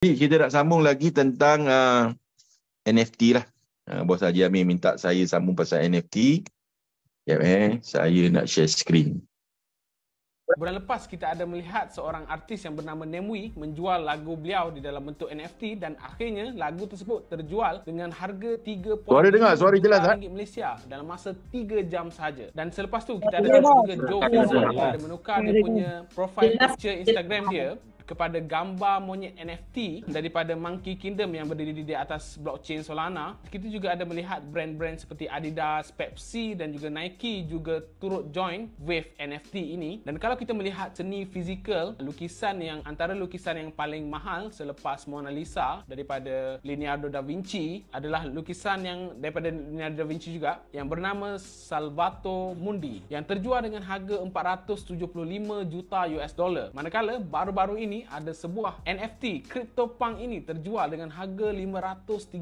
Ni kita nak sambung lagi tentang uh, NFT lah. Uh, Bos Haji Amir minta saya sambung pasal NFT. Ya, eh, saya nak share screen. Bulan lepas kita ada melihat seorang artis yang bernama Nemui menjual lagu beliau di dalam bentuk NFT dan akhirnya lagu tersebut terjual dengan harga 3. Suara dengar, suara jelas kan? Malaysia dalam masa 3 jam saja. Dan selepas tu kita ada juga Joe yang ada menukar dia punya profile picture Instagram dia kepada gambar monyet NFT daripada Monkey Kingdom yang berdiri di atas blockchain Solana. Kita juga ada melihat brand-brand seperti Adidas, Pepsi dan juga Nike juga turut join wave NFT ini. Dan kalau kita melihat seni fizikal, lukisan yang antara lukisan yang paling mahal selepas Mona Lisa daripada Leonardo da Vinci adalah lukisan yang daripada Leonardo da Vinci juga yang bernama Salvato Mundi yang terjual dengan harga 475 juta US dollar. Manakala baru-baru ini ada sebuah NFT CryptoPunk ini terjual dengan harga 530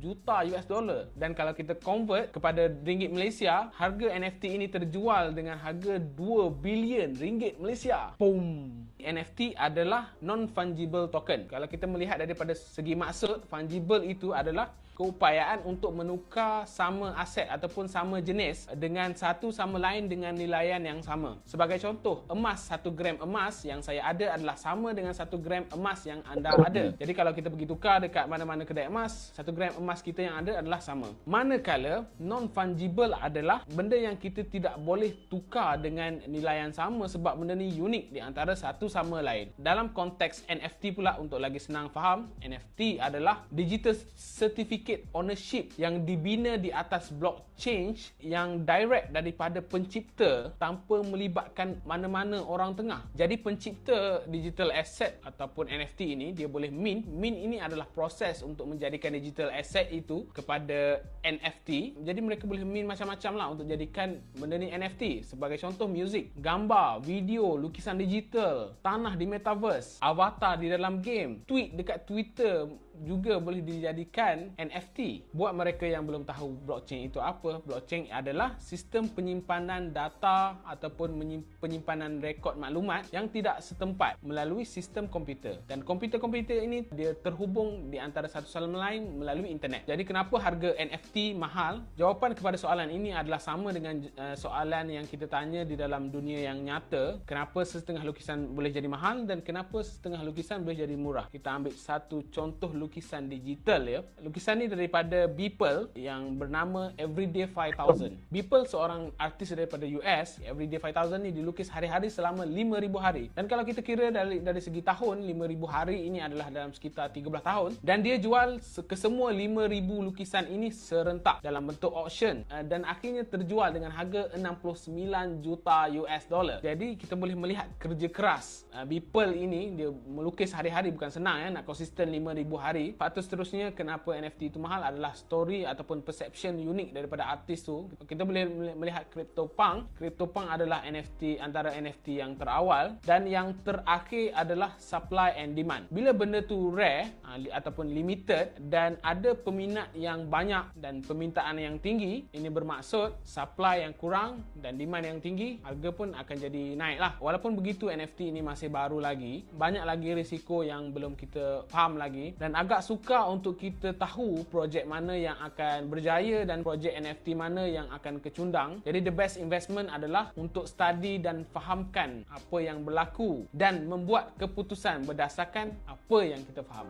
juta US dollar dan kalau kita convert kepada ringgit Malaysia harga NFT ini terjual dengan harga 2 bilion ringgit Malaysia boom NFT adalah non fungible token kalau kita melihat daripada segi maksud fungible itu adalah keupayaan untuk menukar sama aset ataupun sama jenis dengan satu sama lain dengan nilaian yang sama. Sebagai contoh, emas 1 gram emas yang saya ada adalah sama dengan 1 gram emas yang anda ada. Ya. Jadi kalau kita pergi tukar dekat mana-mana kedai emas, 1 gram emas kita yang ada adalah sama. Manakala non-fungible adalah benda yang kita tidak boleh tukar dengan nilaian sama sebab benda ni unik di antara satu sama lain. Dalam konteks NFT pula untuk lagi senang faham, NFT adalah digital certificate certificate ownership yang dibina di atas blockchain yang direct daripada pencipta tanpa melibatkan mana-mana orang tengah. Jadi pencipta digital asset ataupun NFT ini dia boleh mint. Mint ini adalah proses untuk menjadikan digital asset itu kepada NFT. Jadi mereka boleh mint macam-macam lah untuk jadikan benda ni NFT. Sebagai contoh music, gambar, video, lukisan digital, tanah di metaverse, avatar di dalam game, tweet dekat Twitter juga boleh dijadikan NFT. Buat mereka yang belum tahu blockchain itu apa, blockchain adalah sistem penyimpanan data ataupun penyimpanan rekod maklumat yang tidak setempat melalui sistem komputer. Dan komputer-komputer ini dia terhubung di antara satu sama lain melalui internet. Jadi kenapa harga NFT mahal? Jawapan kepada soalan ini adalah sama dengan eh, soalan yang kita tanya di dalam dunia yang nyata. Kenapa setengah lukisan boleh jadi mahal dan kenapa setengah lukisan boleh jadi murah? Kita ambil satu contoh lukisan digital ya. Lukisan ni daripada Beeple yang bernama Everyday 5000. Beeple seorang artis daripada US. Everyday 5000 ni dilukis hari-hari selama 5000 hari. Dan kalau kita kira dari dari segi tahun, 5000 hari ini adalah dalam sekitar 13 tahun dan dia jual ke semua 5000 lukisan ini serentak dalam bentuk auction eh, dan akhirnya terjual dengan harga 69 juta US dollar. Jadi kita boleh melihat kerja keras eh, Beeple ini dia melukis hari-hari bukan senang ya nak konsisten 5000 hari hari Faktor seterusnya kenapa NFT itu mahal adalah story ataupun perception unik daripada artis tu Kita boleh melihat CryptoPunk CryptoPunk adalah NFT antara NFT yang terawal Dan yang terakhir adalah supply and demand Bila benda tu rare ha, ataupun limited Dan ada peminat yang banyak dan permintaan yang tinggi Ini bermaksud supply yang kurang dan demand yang tinggi Harga pun akan jadi naik lah Walaupun begitu NFT ini masih baru lagi Banyak lagi risiko yang belum kita faham lagi Dan agak suka untuk kita tahu projek mana yang akan berjaya dan projek NFT mana yang akan kecundang. Jadi the best investment adalah untuk study dan fahamkan apa yang berlaku dan membuat keputusan berdasarkan apa yang kita faham.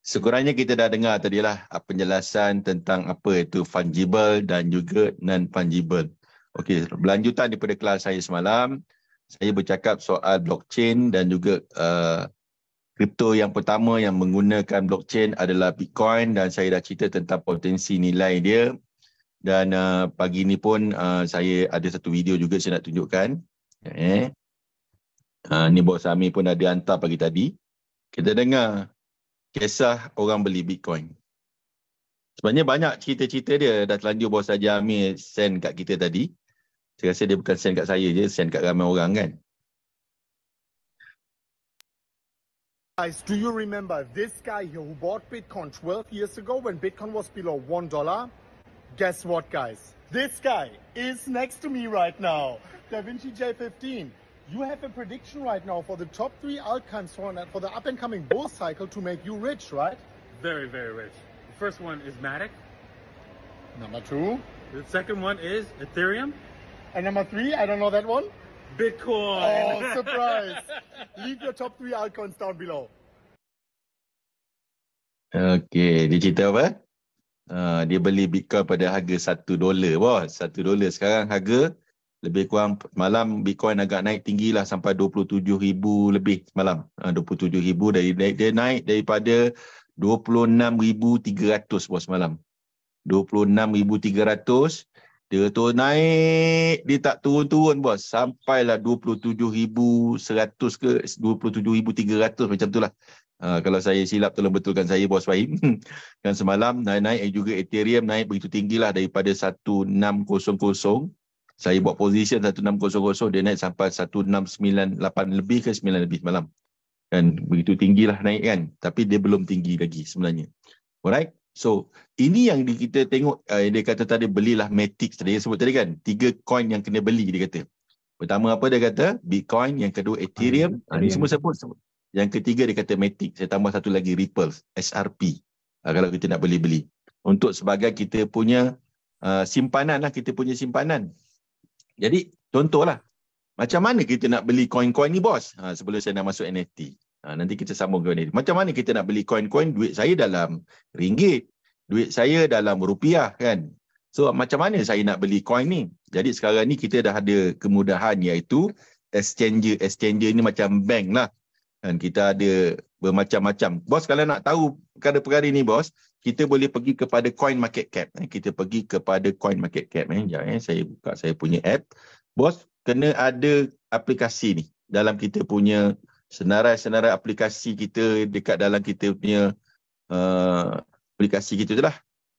Sekurangnya kita dah dengar tadi lah ah, penjelasan tentang apa itu fungible dan juga non-fungible. Okey, berlanjutan daripada kelas saya semalam, saya bercakap soal blockchain dan juga uh, Kripto yang pertama yang menggunakan blockchain adalah Bitcoin dan saya dah cerita tentang potensi nilai dia. Dan uh, pagi ni pun uh, saya ada satu video juga saya nak tunjukkan. Eh. Uh, ni Bos Amir pun ada hantar pagi tadi. Kita dengar kisah orang beli Bitcoin. Sebenarnya banyak cerita-cerita dia dah terlanjur Bos Haji Amir send kat kita tadi. Saya rasa dia bukan send kat saya je, send kat ramai orang kan. Guys, do you remember this guy here who bought Bitcoin 12 years ago when Bitcoin was below $1? Guess what, guys? This guy is next to me right now, DaVinci J15. You have a prediction right now for the top three outcomes for, for the up-and-coming bull cycle to make you rich, right? Very, very rich. The first one is Matic. Number two. The second one is Ethereum. And number three, I don't know that one. Bitcoin. Oh, surprise. Leave your top three icons down below. Okay, dia cerita apa? Uh, dia beli Bitcoin pada harga satu dolar. Wah, satu dolar. Sekarang harga lebih kurang malam Bitcoin agak naik tinggi lah sampai ribu lebih malam. Uh, ribu dari dia naik daripada 26,300 bos malam. 26,300 dia tu naik, dia tak turun-turun bos. Sampailah 27,100 ke 27,300 macam tu lah. Ha, kalau saya silap, tolong betulkan saya bos Fahim. Kan semalam naik-naik juga Ethereum naik begitu tinggilah daripada 1,600. Saya buat position 1,600, dia naik sampai 1,698 lebih ke 9 lebih malam dan begitu tinggilah naik kan. Tapi dia belum tinggi lagi sebenarnya. Alright. So ini yang kita tengok uh, dia kata tadi belilah Matic tadi yang sebut tadi kan tiga coin yang kena beli dia kata. Pertama apa dia kata? Bitcoin, yang kedua Ethereum, ini semua sebut sebut. Yang ketiga dia kata Matic, saya tambah satu lagi Ripple, SRP. Uh, ah, kalau kita nak beli-beli untuk sebagai kita punya uh, simpanan lah kita punya simpanan. Jadi contohlah macam mana kita nak beli coin-coin ni bos? Ha, sebelum saya nak masuk NFT. Ha, nanti kita sambung ke ini. Macam mana kita nak beli koin-koin duit saya dalam ringgit, duit saya dalam rupiah kan? So macam mana saya nak beli koin ni? Jadi sekarang ni kita dah ada kemudahan iaitu exchanger. Exchanger ni macam bank lah. dan Kita ada bermacam-macam. Bos kalau nak tahu perkara-perkara ni bos, kita boleh pergi kepada coin market cap. Eh, kita pergi kepada coin market cap. Eh. Sekejap, eh. Saya buka saya punya app. Bos, kena ada aplikasi ni dalam kita punya senarai-senarai aplikasi kita dekat dalam kita punya uh, aplikasi kita je lah.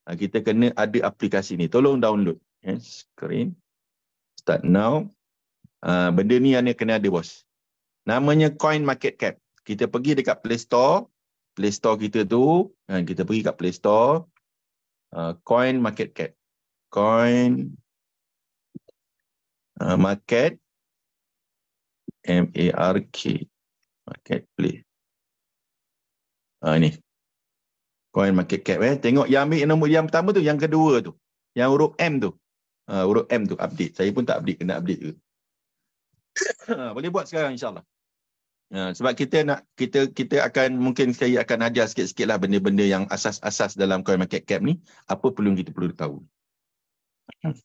Uh, kita kena ada aplikasi ni. Tolong download. Yeah, screen. Start now. Uh, benda ni yang kena ada bos. Namanya Coin Market Cap. Kita pergi dekat Play Store. Play Store kita tu. Uh, kita pergi dekat Play Store. Uh, Coin Market Cap. Coin uh, Market M-A-R-K market play. Ha, ah, ini. Coin market cap eh. Tengok yang ambil yang nombor yang pertama tu, yang kedua tu. Yang huruf M tu. Ha, huruf M tu update. Saya pun tak update. Kena update tu. Ha, boleh buat sekarang insyaAllah. Ha, sebab kita nak, kita kita akan, mungkin saya akan ajar sikit-sikit lah benda-benda yang asas-asas dalam coin market cap ni. Apa perlu kita perlu tahu. Hmm.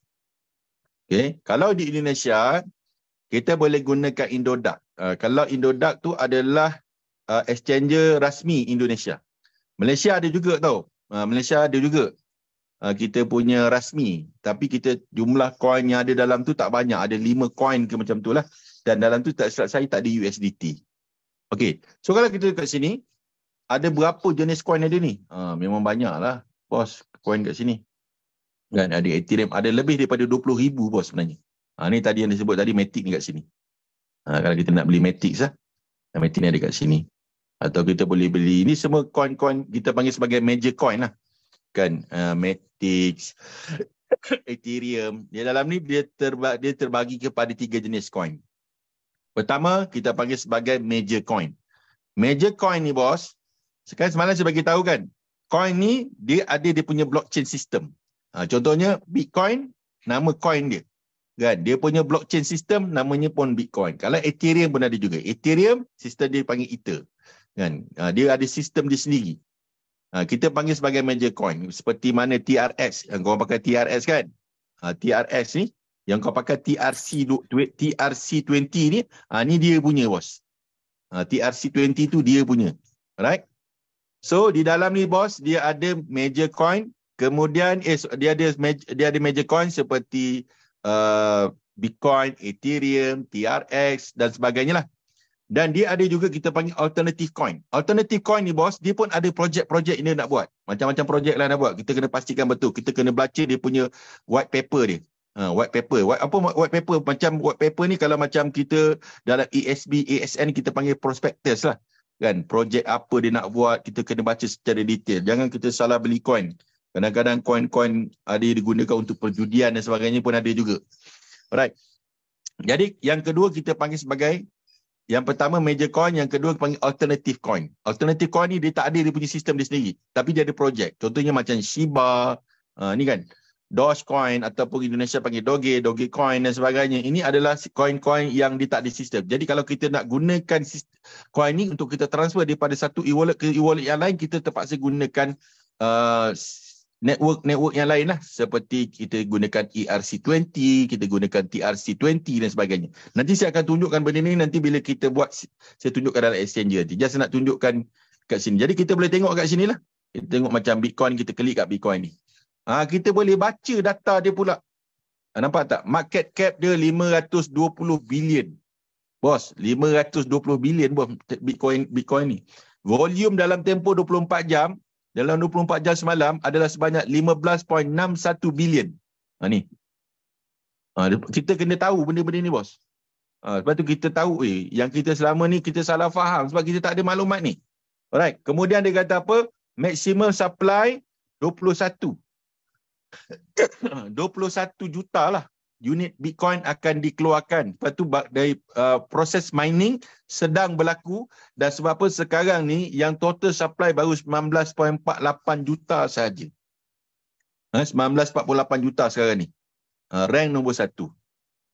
Okay. Kalau di Indonesia, kita boleh gunakan Indodax. Uh, kalau Indoduct tu adalah uh, exchanger rasmi Indonesia. Malaysia ada juga tau. Uh, Malaysia ada juga uh, kita punya rasmi. Tapi kita jumlah coin yang ada dalam tu tak banyak. Ada lima coin ke macam tu lah. Dan dalam tu tak silap saya tak ada USDT. Okay. So kalau kita dekat sini. Ada berapa jenis coin ada ni? Uh, memang banyak lah. Bos, coin kat sini. Kan ada Ethereum. Ada lebih daripada ribu bos sebenarnya. Ha, ni tadi yang disebut tadi Matic ni kat sini. Ha, kalau kita nak beli Matic lah. Ha. Matic ni ada kat sini. Atau kita boleh beli. Ini semua coin-coin kita panggil sebagai major coin lah. Kan? Ha, Matic, Ethereum. Di dalam ni dia, terba dia terbagi kepada tiga jenis coin. Pertama, kita panggil sebagai major coin. Major coin ni bos. Sekarang semalam saya bagi tahu kan. Coin ni dia ada dia punya blockchain system. Ha, contohnya Bitcoin, nama coin dia kan dia punya blockchain system namanya pun bitcoin kalau ethereum pun ada juga ethereum sistem dia panggil ether kan ah, dia ada sistem dia sendiri ah, kita panggil sebagai major coin seperti mana TRS yang kau pakai TRS kan ah, TRS ni yang kau pakai TRC TRC20 ni ni dia punya bos TRC20 tu dia punya right so di dalam ni bos dia ada major coin kemudian eh, dia ada dia ada major coin seperti uh, Bitcoin, Ethereum, TRX dan sebagainya lah. Dan dia ada juga kita panggil alternative coin. Alternative coin ni bos, dia pun ada projek-projek ini nak buat. Macam-macam projek lah nak buat. Kita kena pastikan betul. Kita kena belajar dia punya white paper dia. Ha, white paper. White, apa white paper? Macam white paper ni kalau macam kita dalam ESB, ASN kita panggil prospectus lah. Kan? Projek apa dia nak buat, kita kena baca secara detail. Jangan kita salah beli coin. Kadang-kadang koin-koin ada digunakan untuk perjudian dan sebagainya pun ada juga. Alright. Jadi yang kedua kita panggil sebagai yang pertama major coin, yang kedua panggil alternative coin. Alternative coin ni dia tak ada dia punya sistem dia sendiri. Tapi dia ada projek. Contohnya macam Shiba, uh, ni kan, Dogecoin ataupun Indonesia panggil Doge, Doge Coin dan sebagainya. Ini adalah coin-coin yang dia tak ada sistem. Jadi kalau kita nak gunakan coin ni untuk kita transfer daripada satu e-wallet ke e-wallet yang lain, kita terpaksa gunakan uh, network-network yang lain lah seperti kita gunakan ERC20, kita gunakan TRC20 dan sebagainya. Nanti saya akan tunjukkan benda ni nanti bila kita buat saya tunjukkan dalam exchange nanti. Just nak tunjukkan kat sini. Jadi kita boleh tengok kat sini lah. Kita tengok macam Bitcoin kita klik kat Bitcoin ni. Ha, kita boleh baca data dia pula. Ha, nampak tak? Market cap dia 520 bilion. Bos, 520 bilion bos Bitcoin Bitcoin ni. Volume dalam tempoh 24 jam dalam 24 jam semalam adalah sebanyak 15.61 bilion. Ha, ni. Ha, kita kena tahu benda-benda ni bos. Ha, sebab tu kita tahu eh, yang kita selama ni kita salah faham sebab kita tak ada maklumat ni. Alright. Kemudian dia kata apa? Maximum supply 21. 21 juta lah unit Bitcoin akan dikeluarkan. Lepas tu dari uh, proses mining sedang berlaku dan sebab apa sekarang ni yang total supply baru 19.48 juta sahaja. Eh, uh, 19.48 juta sekarang ni. Uh, rank nombor satu.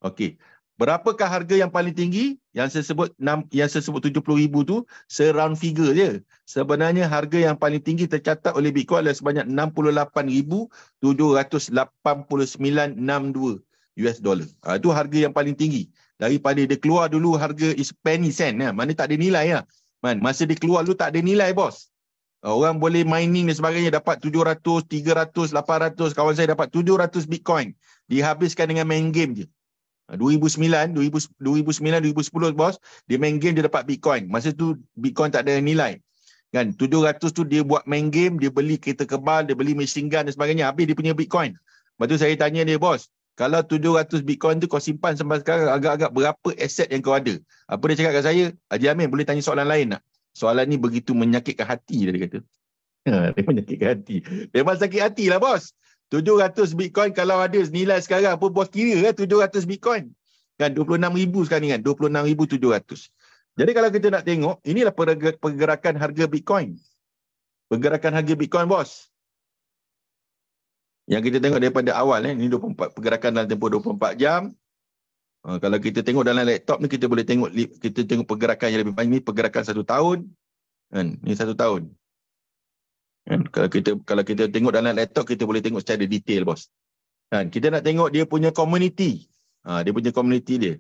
Okey. Berapakah harga yang paling tinggi? Yang saya sebut, yang saya sebut 70,000 tu serang figure je. Sebenarnya harga yang paling tinggi tercatat oleh Bitcoin adalah sebanyak 68,789.62. US dollar. Ha, ah, itu harga yang paling tinggi. Daripada dia keluar dulu harga is penny cent. Ya. Mana tak ada nilai. Ya. Man, masa dia keluar dulu tak ada nilai bos. Ha, orang boleh mining dan sebagainya dapat 700, 300, 800. Kawan saya dapat 700 bitcoin. Dihabiskan dengan main game je. 2009, 2009, 2010 bos, dia main game dia dapat Bitcoin. Masa tu Bitcoin tak ada nilai. Kan 700 tu dia buat main game, dia beli kereta kebal, dia beli machine gun dan sebagainya. Habis dia punya Bitcoin. Lepas tu saya tanya dia bos, kalau 700 Bitcoin tu kau simpan sampai sekarang agak-agak berapa aset yang kau ada? Apa dia cakap kat saya? Haji ah, Amin boleh tanya soalan lain tak? Soalan ni begitu menyakitkan hati dia kata. Ha, menyakitkan hati. Memang sakit hati lah bos. 700 Bitcoin kalau ada nilai sekarang pun bos kira kan lah 700 Bitcoin. Kan 26,000 sekarang ni kan? 26,700. Jadi kalau kita nak tengok, inilah pergerakan harga Bitcoin. Pergerakan harga Bitcoin bos. Yang kita tengok daripada awal eh, ni 24 pergerakan dalam tempoh 24 jam. Uh, kalau kita tengok dalam laptop ni kita boleh tengok kita tengok pergerakan yang lebih banyak ni pergerakan satu tahun kan ni satu tahun kan kalau kita kalau kita tengok dalam laptop kita boleh tengok secara detail bos kan kita nak tengok dia punya community ha, dia punya community dia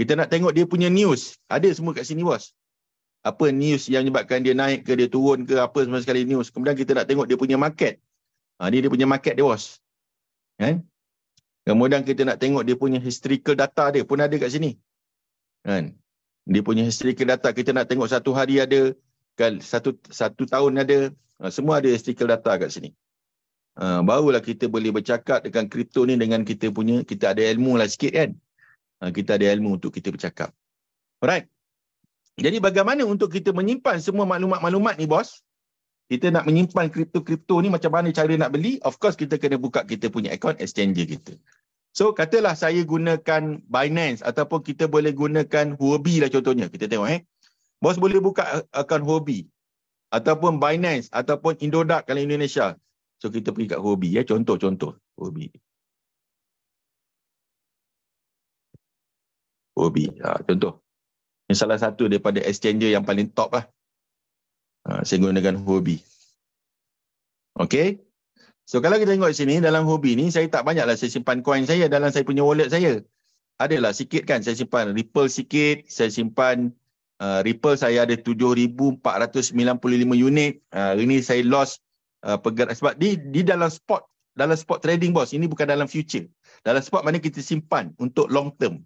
kita nak tengok dia punya news ada semua kat sini bos apa news yang menyebabkan dia naik ke dia turun ke apa semua sekali news kemudian kita nak tengok dia punya market Ha, ni dia punya market dia bos. Kan? Kemudian kita nak tengok dia punya historical data dia pun ada kat sini. Kan? Dia punya historical data kita nak tengok satu hari ada, kan, satu satu tahun ada, ha, semua ada historical data kat sini. Ha, barulah kita boleh bercakap dengan kripto ni dengan kita punya, kita ada ilmu lah sikit kan. Ha, kita ada ilmu untuk kita bercakap. Alright. Jadi bagaimana untuk kita menyimpan semua maklumat-maklumat ni bos? kita nak menyimpan kripto-kripto ni macam mana cara nak beli of course kita kena buka kita punya account exchanger kita so katalah saya gunakan Binance ataupun kita boleh gunakan Huobi lah contohnya kita tengok eh bos boleh buka account Huobi ataupun Binance ataupun Indodax kalau Indonesia so kita pergi kat Huobi ya contoh-contoh Huobi Huobi ha, contoh ini salah satu daripada exchanger yang paling top lah Ha, saya gunakan hobi. Okay. So kalau kita tengok sini dalam hobi ni saya tak banyaklah saya simpan coin saya dalam saya punya wallet saya. Adalah sikit kan saya simpan Ripple sikit, saya simpan uh, Ripple saya ada 7495 unit. Uh, ini saya loss uh, pergerak sebab di di dalam spot dalam spot trading bos. Ini bukan dalam future. Dalam spot mana kita simpan untuk long term.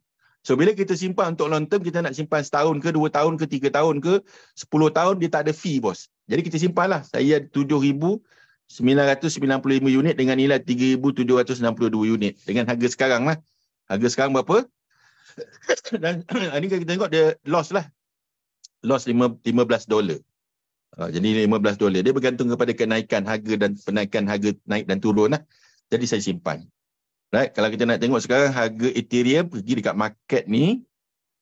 So bila kita simpan untuk long term, kita nak simpan setahun ke, dua tahun ke, tiga tahun ke, sepuluh tahun, dia tak ada fee bos. Jadi kita simpan lah. Saya puluh lima unit dengan nilai tiga ribu tujuh ratus enam puluh dua unit. Dengan harga sekarang lah. Harga sekarang berapa? Dan ah, ini kan kita tengok dia loss lah. Loss lima lima belas dolar. Ah, jadi 15 dolar. Dia bergantung kepada kenaikan harga dan penaikan harga naik dan turun lah. Jadi saya simpan. Right? Kalau kita nak tengok sekarang harga Ethereum pergi dekat market ni,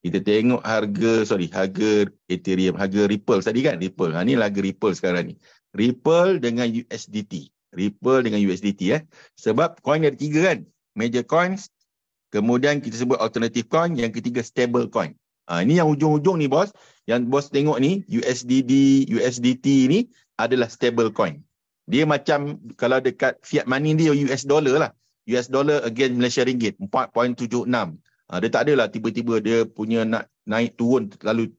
kita tengok harga, sorry, harga Ethereum, harga Ripple tadi kan? Ripple. Ha, ni harga Ripple sekarang ni. Ripple dengan USDT. Ripple dengan USDT eh. Sebab coin ada tiga kan? Major coins, kemudian kita sebut alternative coin, yang ketiga stable coin. Ha, ini yang ujung-ujung ni bos. Yang bos tengok ni, USDD, USDT ni adalah stable coin. Dia macam kalau dekat fiat money dia US dollar lah. US dollar against Malaysia ringgit 4.76. Ah, dia tak adalah tiba-tiba dia punya nak naik turun terlalu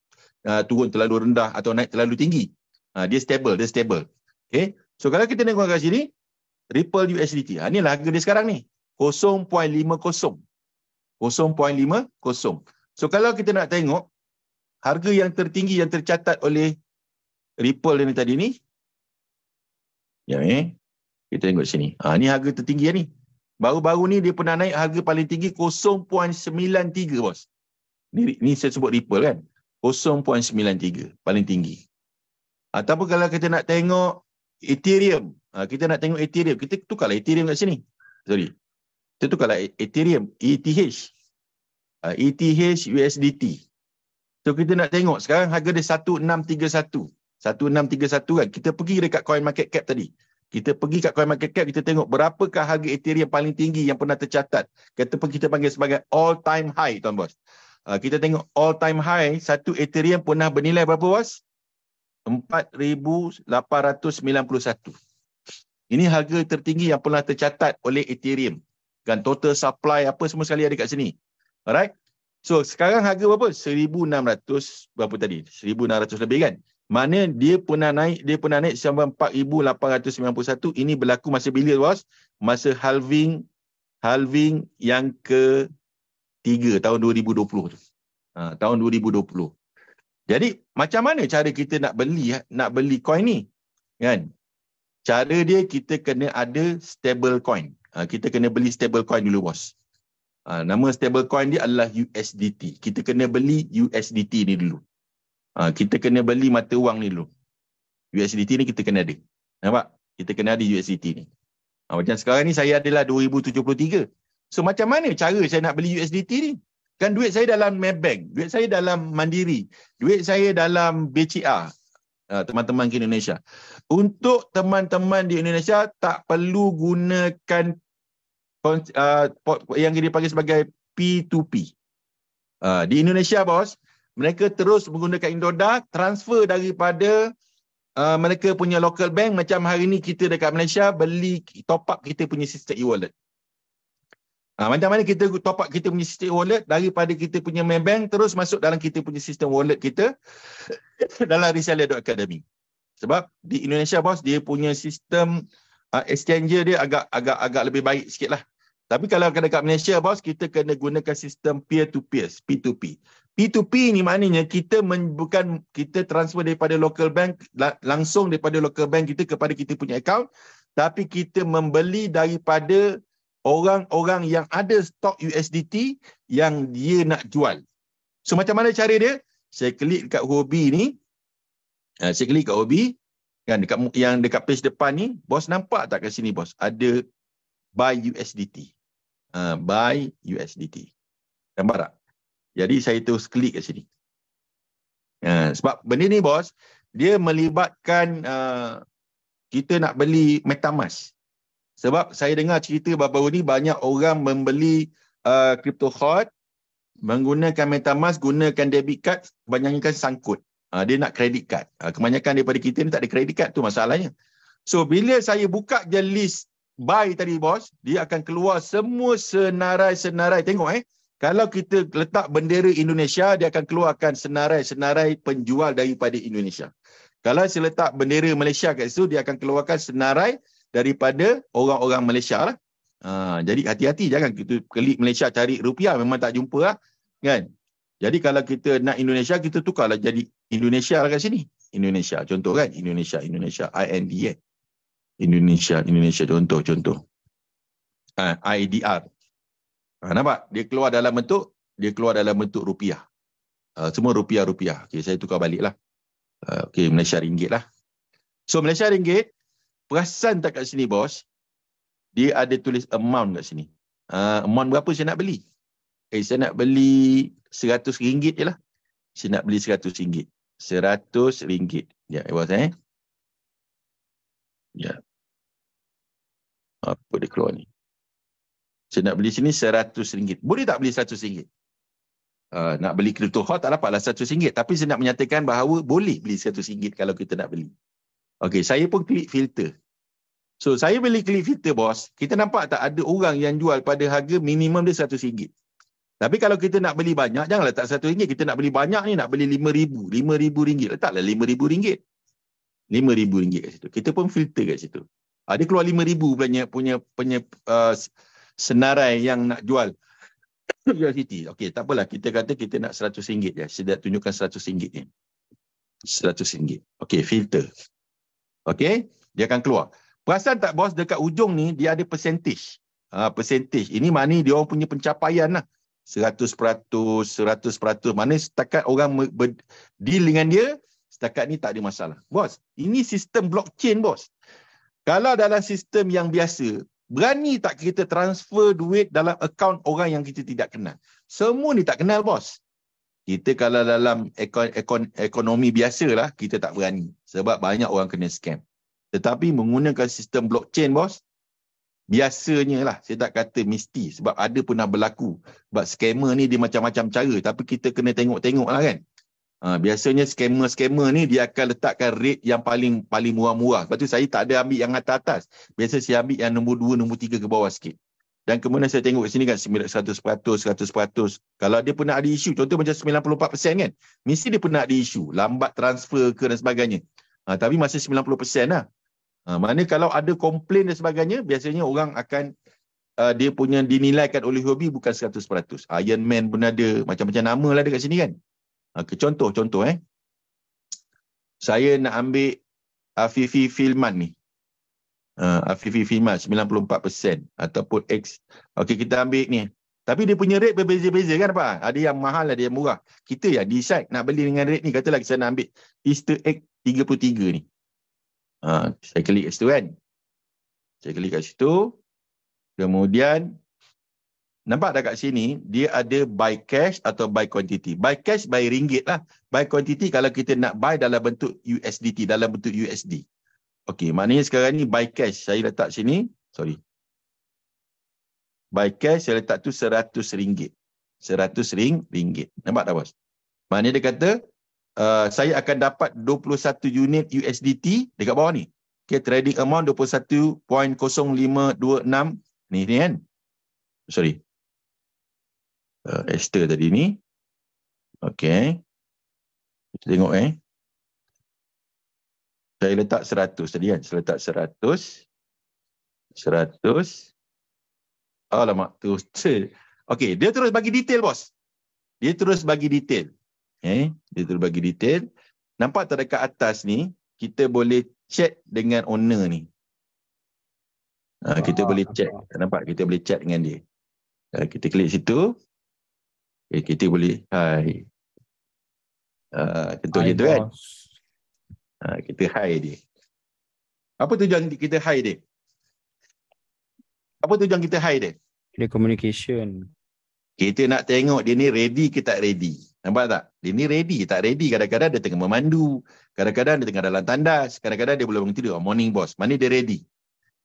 ah, turun terlalu rendah atau naik terlalu tinggi. Ah, dia stable, dia stable. Okay. So kalau kita tengok kat sini, Ripple USDT. Inilah harga dia sekarang ni. 0.50. 0.50. So kalau kita nak tengok, harga yang tertinggi yang tercatat oleh Ripple yang tadi ni, yang ni, eh? kita tengok sini. Ha, ni harga tertinggi ni. Baru-baru ni dia pernah naik harga paling tinggi 0.93 bos. Ni, ni saya sebut Ripple kan. 0.93 paling tinggi. Ataupun kalau kita nak tengok Ethereum. Ha, kita nak tengok Ethereum. Kita tukarlah Ethereum kat sini. Sorry. Kita tukarlah e- Ethereum. ETH. Ha, ETH USDT. So kita nak tengok sekarang harga dia 1.631. 1.631 kan. Kita pergi dekat coin market cap tadi. Kita pergi kat coin market cap, kita tengok berapakah harga Ethereum paling tinggi yang pernah tercatat. Kata pun kita panggil sebagai all time high, tuan bos. Uh, kita tengok all time high, satu Ethereum pernah bernilai berapa bos? 4,891. Ini harga tertinggi yang pernah tercatat oleh Ethereum. Dan total supply apa semua sekali ada kat sini. Alright. So sekarang harga berapa? 1,600 berapa tadi? 1,600 lebih kan? Mana dia pernah naik, dia pernah naik sampai 4,891. Ini berlaku masa bila bos. Masa halving, halving yang ke tiga tahun 2020 tu. Ha, tahun 2020. Jadi macam mana cara kita nak beli nak beli coin ni? Kan? Cara dia kita kena ada stable coin. Ha, kita kena beli stable coin dulu bos. Ha, nama stable coin dia adalah USDT. Kita kena beli USDT ni dulu. Ha, kita kena beli mata wang ni dulu. USDT ni kita kena ada. Nampak? Kita kena ada USDT ni. Ha, macam sekarang ni saya adalah 2073. So macam mana cara saya nak beli USDT ni? Kan duit saya dalam Maybank. Duit saya dalam Mandiri. Duit saya dalam BCA. Ah, teman-teman di Indonesia. Untuk teman-teman di Indonesia tak perlu gunakan uh, yang dipanggil sebagai P2P. Uh, di Indonesia, bos, mereka terus menggunakan Indodax transfer daripada uh, mereka punya local bank macam hari ni kita dekat Malaysia beli top up kita punya sistem e-wallet. Ha, macam mana kita top up kita punya sistem wallet daripada kita punya main bank terus masuk dalam kita punya sistem wallet kita dalam reseller.academy. Sebab di Indonesia bos dia punya sistem uh, exchange dia agak agak agak lebih baik sikit lah. Tapi kalau dekat Malaysia bos kita kena gunakan sistem peer to peer P2P. P2P ni maknanya kita men, bukan kita transfer daripada local bank langsung daripada local bank kita kepada kita punya account tapi kita membeli daripada orang-orang yang ada stok USDT yang dia nak jual. So macam mana cara dia? Saya klik dekat hobi ni. Ah, saya klik dekat hobi kan dekat yang dekat page depan ni, bos nampak tak kat sini bos? Ada buy USDT. Uh, ah, buy USDT. Nampak tak? Jadi saya terus klik kat sini. Ha, sebab benda ni bos, dia melibatkan uh, kita nak beli metamask. Sebab saya dengar cerita baru-baru ni banyak orang membeli uh, crypto hot menggunakan metamask, gunakan debit card, kebanyakan sangkut. Uh, dia nak kredit card. Uh, kebanyakan daripada kita ni tak ada kredit card tu masalahnya. So bila saya buka je list buy tadi bos, dia akan keluar semua senarai-senarai. Tengok eh kalau kita letak bendera Indonesia, dia akan keluarkan senarai-senarai penjual daripada Indonesia. Kalau saya letak bendera Malaysia kat situ, dia akan keluarkan senarai daripada orang-orang Malaysia lah. Ha, jadi hati-hati, jangan kita klik Malaysia cari rupiah, memang tak jumpa lah. Kan? Jadi kalau kita nak Indonesia, kita tukarlah jadi Indonesia lah kat sini. Indonesia, contoh kan? Indonesia, Indonesia, i Indonesia, Indonesia, contoh, contoh. Ha, IDR, Ha, nampak? Dia keluar dalam bentuk dia keluar dalam bentuk rupiah. Uh, semua rupiah-rupiah. Okay, saya tukar balik lah. Uh, ah, okay, Malaysia ringgit lah. So Malaysia ringgit, perasan tak kat sini bos, dia ada tulis amount kat sini. Uh, amount berapa saya nak beli? Eh, saya nak beli seratus ringgit je lah. Saya nak beli seratus ringgit. Seratus ringgit. Ya, yeah, bos eh. Ya. Apa dia keluar ni? Saya nak beli sini seratus ringgit. Boleh tak beli seratus ringgit? Uh, nak beli crypto hot tak dapatlah seratus ringgit. Tapi saya nak menyatakan bahawa boleh beli seratus ringgit kalau kita nak beli. Okey, saya pun klik filter. So, saya beli klik filter, bos. Kita nampak tak ada orang yang jual pada harga minimum dia seratus ringgit. Tapi kalau kita nak beli banyak, jangan letak seratus ringgit. Kita nak beli banyak ni, nak beli lima ribu 5000 RM5,000. Letaklah ringgit, lima ribu ringgit kat situ. Kita pun filter kat situ. Ada ah, keluar RM5,000 punya, punya, punya uh, senarai yang nak jual jual Siti. Okey, tak apalah kita kata kita nak RM100 je. Saya dah tunjukkan RM100 ni. RM100. Okey, filter. Okey, dia akan keluar. Perasan tak bos dekat ujung ni dia ada percentage. Ha, percentage. Ini mana dia orang punya pencapaian lah. 100%, 100%. Mana setakat orang ber- deal dengan dia, setakat ni tak ada masalah. Bos, ini sistem blockchain bos. Kalau dalam sistem yang biasa, Berani tak kita transfer duit dalam akaun orang yang kita tidak kenal? Semua ni tak kenal bos. Kita kalau dalam ekon, ekon, ekonomi biasa lah, kita tak berani. Sebab banyak orang kena scam. Tetapi menggunakan sistem blockchain bos, biasanya lah, saya tak kata mesti. Sebab ada pernah berlaku. Sebab scammer ni dia macam-macam cara. Tapi kita kena tengok-tengok lah kan. Ha, biasanya scammer-scammer ni dia akan letakkan rate yang paling paling murah-murah. Lepas tu saya tak ada ambil yang atas-atas. Biasa saya ambil yang nombor dua, nombor tiga ke bawah sikit. Dan kemudian saya tengok kat sini kan 100%, 100%. Kalau dia pernah ada isu, contoh macam 94% kan. Mesti dia pernah ada isu. Lambat transfer ke dan sebagainya. Ha, tapi masih 90% lah. Ha, mana kalau ada komplain dan sebagainya, biasanya orang akan uh, dia punya dinilaikan oleh hobi bukan 100%. Iron Man pun ada, macam-macam nama lah dekat sini kan. Okay, ha, contoh, contoh eh. Saya nak ambil Afifi Filman ni. Uh, Afifi Filman 94% ataupun X. Okey, kita ambil ni. Tapi dia punya rate berbeza-beza kan pak? Ada yang mahal, ada yang murah. Kita yang decide nak beli dengan rate ni. Katalah saya nak ambil Easter Egg 33 ni. Uh, saya klik kat situ kan. Saya klik kat situ. Kemudian Nampak tak kat sini, dia ada buy cash atau buy quantity. Buy cash, buy ringgit lah. Buy quantity kalau kita nak buy dalam bentuk USDT, dalam bentuk USD. Okay, maknanya sekarang ni buy cash. Saya letak sini, sorry. Buy cash, saya letak tu seratus ringgit. Seratus ring, ringgit. Nampak tak bos? Maknanya dia kata, uh, saya akan dapat 21 unit USDT dekat bawah ni. Okay, trading amount 21.0526. Ni, ni kan? Sorry, uh, ester tadi ni. Okey. Kita tengok eh. Saya letak 100 tadi kan. Saya letak 100. 100. Alamak tu. Okey, dia terus bagi detail bos. Dia terus bagi detail. Eh, dia terus bagi detail. Nampak tak dekat atas ni, kita boleh chat dengan owner ni. Ha, kita oh, boleh ah, chat. Nampak? Kita boleh chat dengan dia. Ha, kita klik situ. Eh, kita boleh ah, hai. Uh, contoh macam tu kan. Uh, kita hai dia. Apa tujuan kita hai dia? Apa tujuan kita hai dia? Dia communication. Kita nak tengok dia ni ready ke tak ready. Nampak tak? Dia ni ready tak ready. Kadang-kadang dia tengah memandu. Kadang-kadang dia tengah dalam tandas. Kadang-kadang dia boleh bangun tidur. Ah, morning boss. Mana dia ready?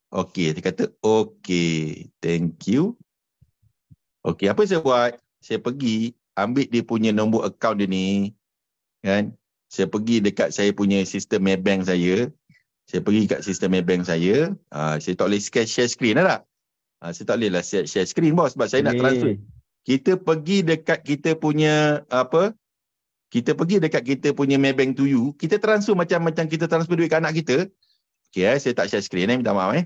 Okay. Dia kata okay. Thank you. Okay. Apa saya buat? saya pergi ambil dia punya nombor akaun dia ni kan saya pergi dekat saya punya sistem Maybank saya saya pergi dekat sistem Maybank saya ha, saya tak boleh scan share screen lah tak ha, saya tak boleh lah share, share screen bos sebab saya nak transfer kita pergi dekat kita punya apa kita pergi dekat kita punya Maybank to you kita transfer macam-macam kita transfer duit ke anak kita okey eh, saya tak share screen eh minta maaf eh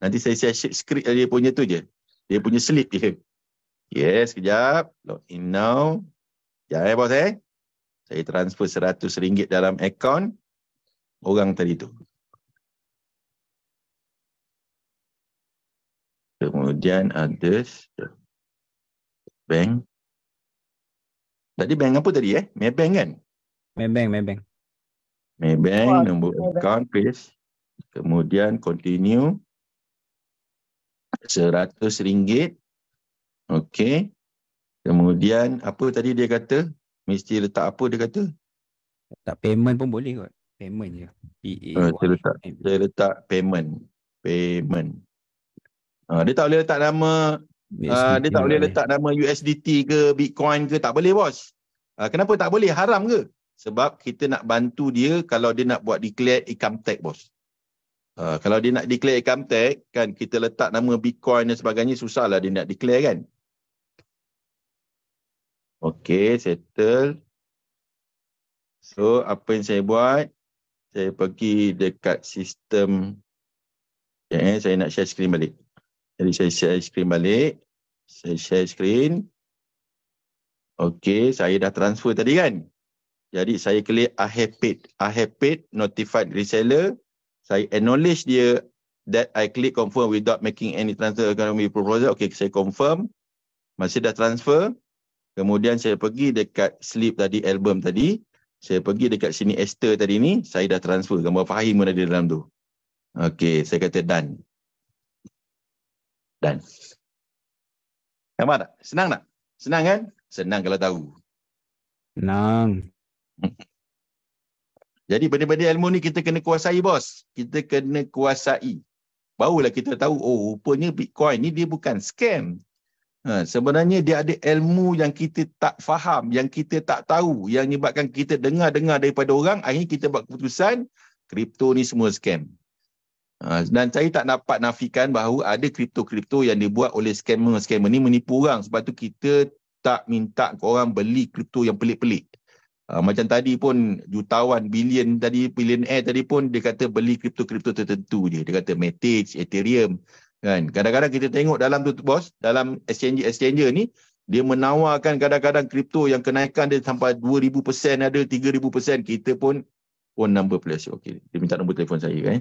nanti saya share screen eh, dia punya tu je dia punya slip je Yes, kejap. Log in now. Ya, eh, bos eh. Saya transfer seratus ringgit dalam akaun orang tadi tu. Kemudian ada bank. Tadi bank apa tadi eh? Maybank kan? Maybank, Maybank. Maybank, Wah, nombor Maybank. account, please. Kemudian continue. seratus ringgit. Okey. Kemudian apa tadi dia kata? Mesti letak apa dia kata? Letak payment pun boleh kot. Payment je. P A. Saya oh, letak. Saya letak payment. Payment. Ha, dia tak boleh letak nama uh, dia tak lah boleh letak nama USDT ke Bitcoin ke tak boleh bos. Uh, kenapa tak boleh? Haram ke? Sebab kita nak bantu dia kalau dia nak buat declare income tax bos. Uh, kalau dia nak declare income tax kan kita letak nama Bitcoin dan sebagainya susahlah dia nak declare kan. Okey settle. So, apa yang saya buat? Saya pergi dekat sistem. Okay, saya nak share screen balik. Jadi, saya share screen balik. Saya share screen. Okey, saya dah transfer tadi kan? Jadi, saya klik I have paid. I have paid notified reseller. Saya acknowledge dia that I click confirm without making any transfer economy proposal. Okey, saya confirm. Masih dah Transfer. Kemudian saya pergi dekat slip tadi, album tadi. Saya pergi dekat sini Esther tadi ni, saya dah transfer. Gambar Fahim pun ada dalam tu. Okay, saya kata done. Done. Gambar tak? Senang tak? Senang kan? Senang kalau tahu. Senang. Jadi benda-benda ilmu ni kita kena kuasai bos. Kita kena kuasai. Barulah kita tahu, oh rupanya Bitcoin ni dia bukan scam. Ha, sebenarnya dia ada ilmu yang kita tak faham, yang kita tak tahu, yang menyebabkan kita dengar-dengar daripada orang, akhirnya kita buat keputusan, kripto ni semua scam. Ha, dan saya tak dapat nafikan bahawa ada kripto-kripto yang dibuat oleh scammer-scammer ni menipu orang. Sebab tu kita tak minta orang beli kripto yang pelik-pelik. Ha, macam tadi pun jutawan, bilion tadi, bilion air tadi pun dia kata beli kripto-kripto tertentu je. Dia kata Matic, Ethereum kan kadang-kadang kita tengok dalam tu bos dalam exchange exchange ni dia menawarkan kadang-kadang kripto yang kenaikan dia sampai 2000% ada 3000% kita pun pun number plus okay dia minta nombor telefon saya kan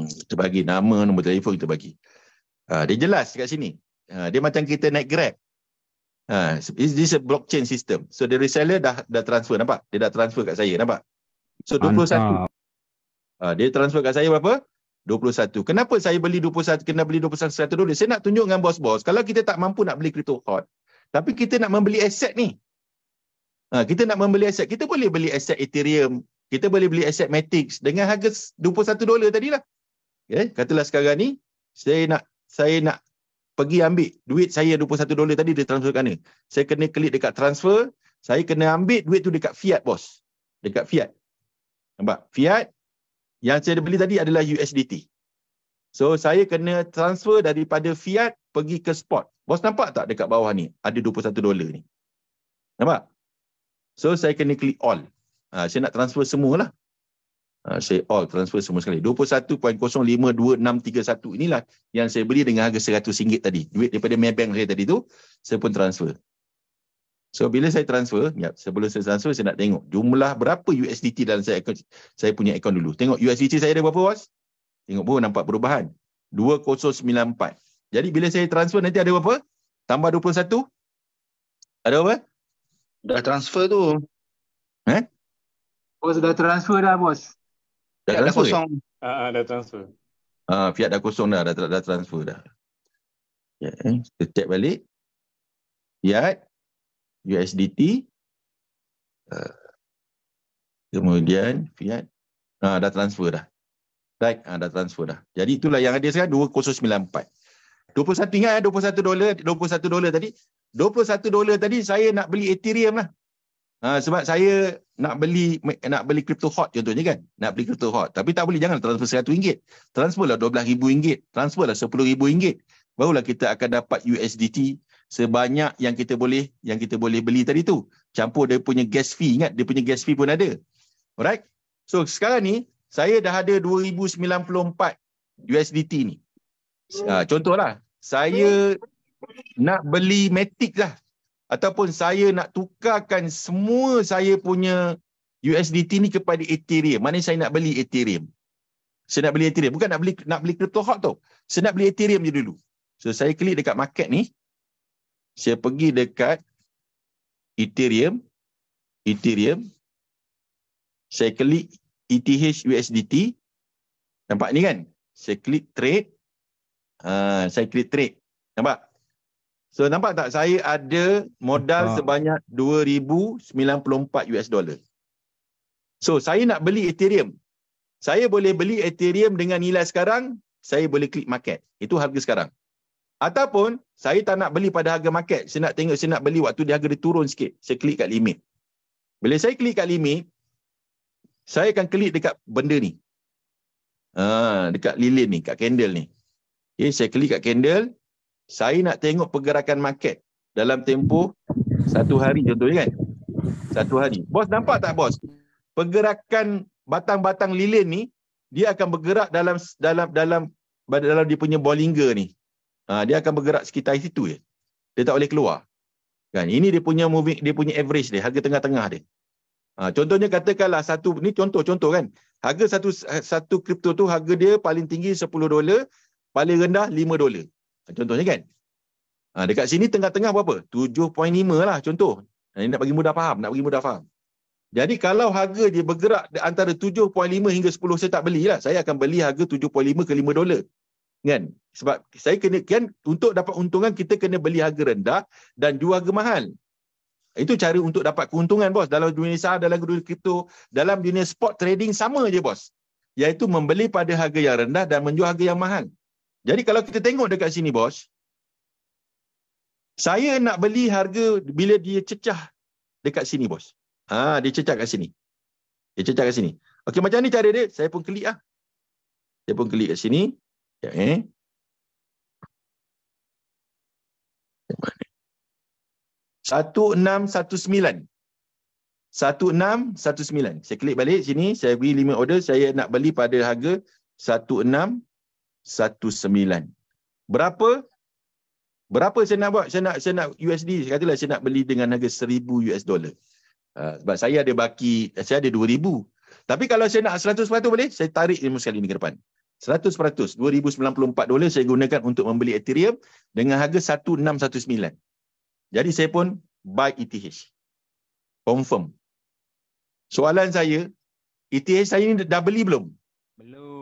kita bagi nama nombor telefon kita bagi. Ah, dia jelas kat sini. Ah, dia macam kita naik Grab. Uh, is this a blockchain system. So the reseller dah dah transfer nampak? Dia dah transfer kat saya nampak? So 21. Uh, ha, dia transfer kat saya berapa? 21. Kenapa saya beli 21 kena beli 21 satu dulu? Saya nak tunjuk dengan bos-bos kalau kita tak mampu nak beli crypto hot tapi kita nak membeli aset ni. Uh, kita nak membeli aset. Kita boleh beli aset Ethereum. Kita boleh beli aset Matic dengan harga 21 dolar tadilah. Okay. Eh, katalah sekarang ni saya nak saya nak pergi ambil duit saya 21 dolar tadi dia transfer kena. Saya kena klik dekat transfer, saya kena ambil duit tu dekat fiat bos. Dekat fiat. Nampak? Fiat yang saya beli tadi adalah USDT. So saya kena transfer daripada fiat pergi ke spot. Bos nampak tak dekat bawah ni? Ada 21 dolar ni. Nampak? So saya kena klik all. Ha, saya nak transfer semualah. Ah, saya all transfer semua sekali. 21.05261 inilah yang saya beli dengan harga RM100 tadi. Duit daripada Maybank saya tadi tu, saya pun transfer. So bila saya transfer, ya, sebelum saya transfer saya nak tengok jumlah berapa USDT dalam saya akaun, saya punya akaun dulu. Tengok USDT saya ada berapa was? Tengok pun nampak perubahan. 2094. Jadi bila saya transfer nanti ada berapa? Tambah 21. Ada apa? Dah transfer tu. Eh? Bos dah transfer dah bos dah transfer. Dah kosong. Ah, uh, dah transfer. Ah, uh, fiat dah kosong dah, dah, dah, dah transfer dah. Ya, eh, kita check balik. Fiat USDT uh, ah, kemudian fiat ah uh, dah transfer dah. Right, ah uh, dah transfer dah. Jadi itulah yang ada sekarang 2094. 21 ingat ya eh, 21 dolar 21 dolar tadi 21 dolar tadi saya nak beli Ethereum lah. Ha, sebab saya nak beli nak beli crypto hot contohnya kan nak beli crypto hot tapi tak boleh jangan transfer RM100 transferlah RM12000 transferlah RM10000 barulah kita akan dapat USDT sebanyak yang kita boleh yang kita boleh beli tadi tu campur dia punya gas fee ingat dia punya gas fee pun ada alright so sekarang ni saya dah ada 2094 USDT ni uh, contohlah saya nak beli Matic lah ataupun saya nak tukarkan semua saya punya USDT ni kepada Ethereum. Mana saya nak beli Ethereum? Saya nak beli Ethereum. Bukan nak beli nak beli crypto hot tu. Saya nak beli Ethereum je dulu. So saya klik dekat market ni. Saya pergi dekat Ethereum. Ethereum. Saya klik ETH USDT. Nampak ni kan? Saya klik trade. Uh, saya klik trade. Nampak? So nampak tak saya ada modal ha. sebanyak 2094 US dollar. So saya nak beli Ethereum. Saya boleh beli Ethereum dengan nilai sekarang, saya boleh klik market. Itu harga sekarang. Ataupun saya tak nak beli pada harga market. Saya nak tengok saya nak beli waktu dia harga dia turun sikit. Saya klik kat limit. Bila saya klik kat limit, saya akan klik dekat benda ni. Ha, dekat lilin ni, kat candle ni. Okay, saya klik kat candle, saya nak tengok pergerakan market dalam tempoh satu hari contohnya kan satu hari bos nampak tak bos pergerakan batang-batang lilin ni dia akan bergerak dalam dalam dalam dalam dia punya bollinger ni ha, dia akan bergerak sekitar situ je dia tak boleh keluar kan ini dia punya moving dia punya average dia harga tengah-tengah dia ha, contohnya katakanlah satu ni contoh-contoh kan harga satu satu kripto tu harga dia paling tinggi 10 dolar paling rendah 5 dolar Contohnya kan? Ha, dekat sini tengah-tengah berapa? 7.5 lah contoh. Ini nak bagi mudah faham. Nak bagi mudah faham. Jadi kalau harga dia bergerak antara 7.5 hingga 10 saya tak beli lah. Saya akan beli harga 7.5 ke 5 dolar. Kan? Sebab saya kena kan untuk dapat untungan kita kena beli harga rendah dan jual harga mahal. Itu cara untuk dapat keuntungan bos. Dalam dunia sah, dalam dunia kripto, dalam dunia spot trading sama je bos. Iaitu membeli pada harga yang rendah dan menjual harga yang mahal. Jadi kalau kita tengok dekat sini bos, saya nak beli harga bila dia cecah dekat sini bos. Ha, dia cecah kat sini. Dia cecah kat sini. Okey macam ni cara dia, saya pun klik lah. Saya pun klik kat sini. Ya, eh. Satu enam satu sembilan. Satu enam satu sembilan. Saya klik balik sini. Saya beli lima order. Saya nak beli pada harga satu enam 1.19. Berapa? Berapa saya nak buat? Saya nak saya nak USD. Katalah saya nak beli dengan harga 1000 US dollar. Uh, sebab saya ada baki, saya ada 2000. Tapi kalau saya nak 100% boleh? Saya tarik ilmu sekali ni ke depan. 100%, 2094 dolar saya gunakan untuk membeli Ethereum dengan harga 1619. Jadi saya pun buy ETH. Confirm. Soalan saya, ETH saya ni dah beli belum? Belum.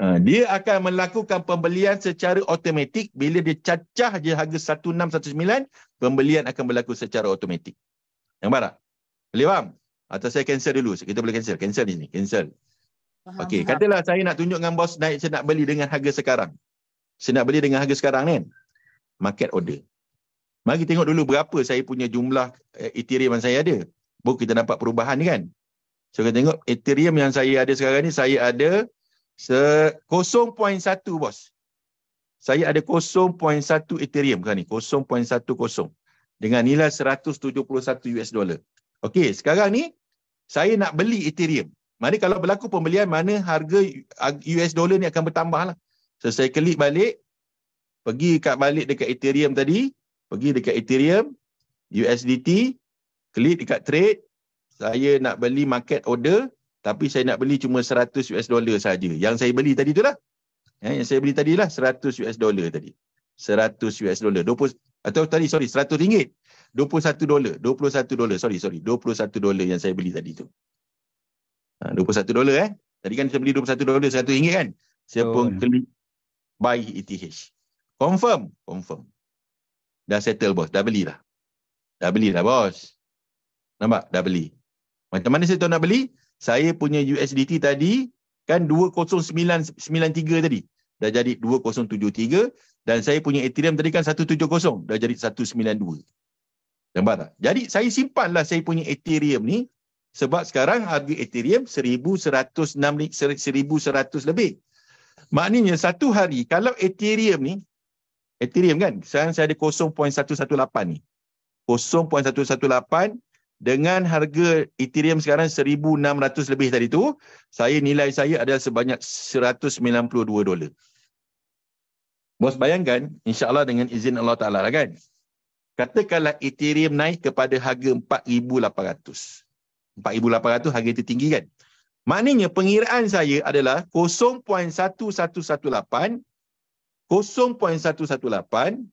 Ha, dia akan melakukan pembelian secara automatik bila dia cacah je harga 1619 pembelian akan berlaku secara automatik. Yang barat. Boleh faham? Atau saya cancel dulu. Kita boleh cancel. Cancel di sini. Cancel. Okey, katalah saya nak tunjuk dengan bos naik saya nak beli dengan harga sekarang. Saya nak beli dengan harga sekarang ni. Market order. Mari tengok dulu berapa saya punya jumlah eh, Ethereum yang saya ada. Baru kita nampak perubahan ni kan. So kita tengok Ethereum yang saya ada sekarang ni saya ada se 0.1 bos. Saya ada 0.1 Ethereum kan ni, 0.10 dengan nilai 171 US dollar. Okey, sekarang ni saya nak beli Ethereum. Mana kalau berlaku pembelian mana harga US dollar ni akan bertambah lah. So saya klik balik pergi kat balik dekat Ethereum tadi, pergi dekat Ethereum USDT, klik dekat trade, saya nak beli market order tapi saya nak beli cuma 100 US dollar saja yang saya beli tadi itulah eh, yang saya beli tadi lah 100 US dollar tadi 100 US dollar 20 atau tadi sorry 100 ringgit 21 dolar 21 dollar sorry sorry 21 dollar yang saya beli tadi tu ha, 21 dollar eh tadi kan saya beli 21 dollar 100 ringgit kan saya pun oh. klik buy ETH confirm confirm dah settle bos dah belilah dah belilah bos nampak dah beli macam mana saya tahu nak beli saya punya USDT tadi kan 20993 tadi dah jadi 2073 dan saya punya Ethereum tadi kan 170 dah jadi 192. Nampak tak? Jadi saya simpanlah saya punya Ethereum ni sebab sekarang harga Ethereum 1106 1100 lebih. Maknanya satu hari kalau Ethereum ni Ethereum kan sekarang saya ada 0.118 ni. 0.118 dengan harga Ethereum sekarang 1600 lebih tadi tu saya nilai saya adalah sebanyak 192 dolar. Bos bayangkan insyaallah dengan izin Allah Taala lah kan. Katakanlah Ethereum naik kepada harga 4800. 4800 harga itu tinggi kan. Maknanya pengiraan saya adalah 0.1118 0.118.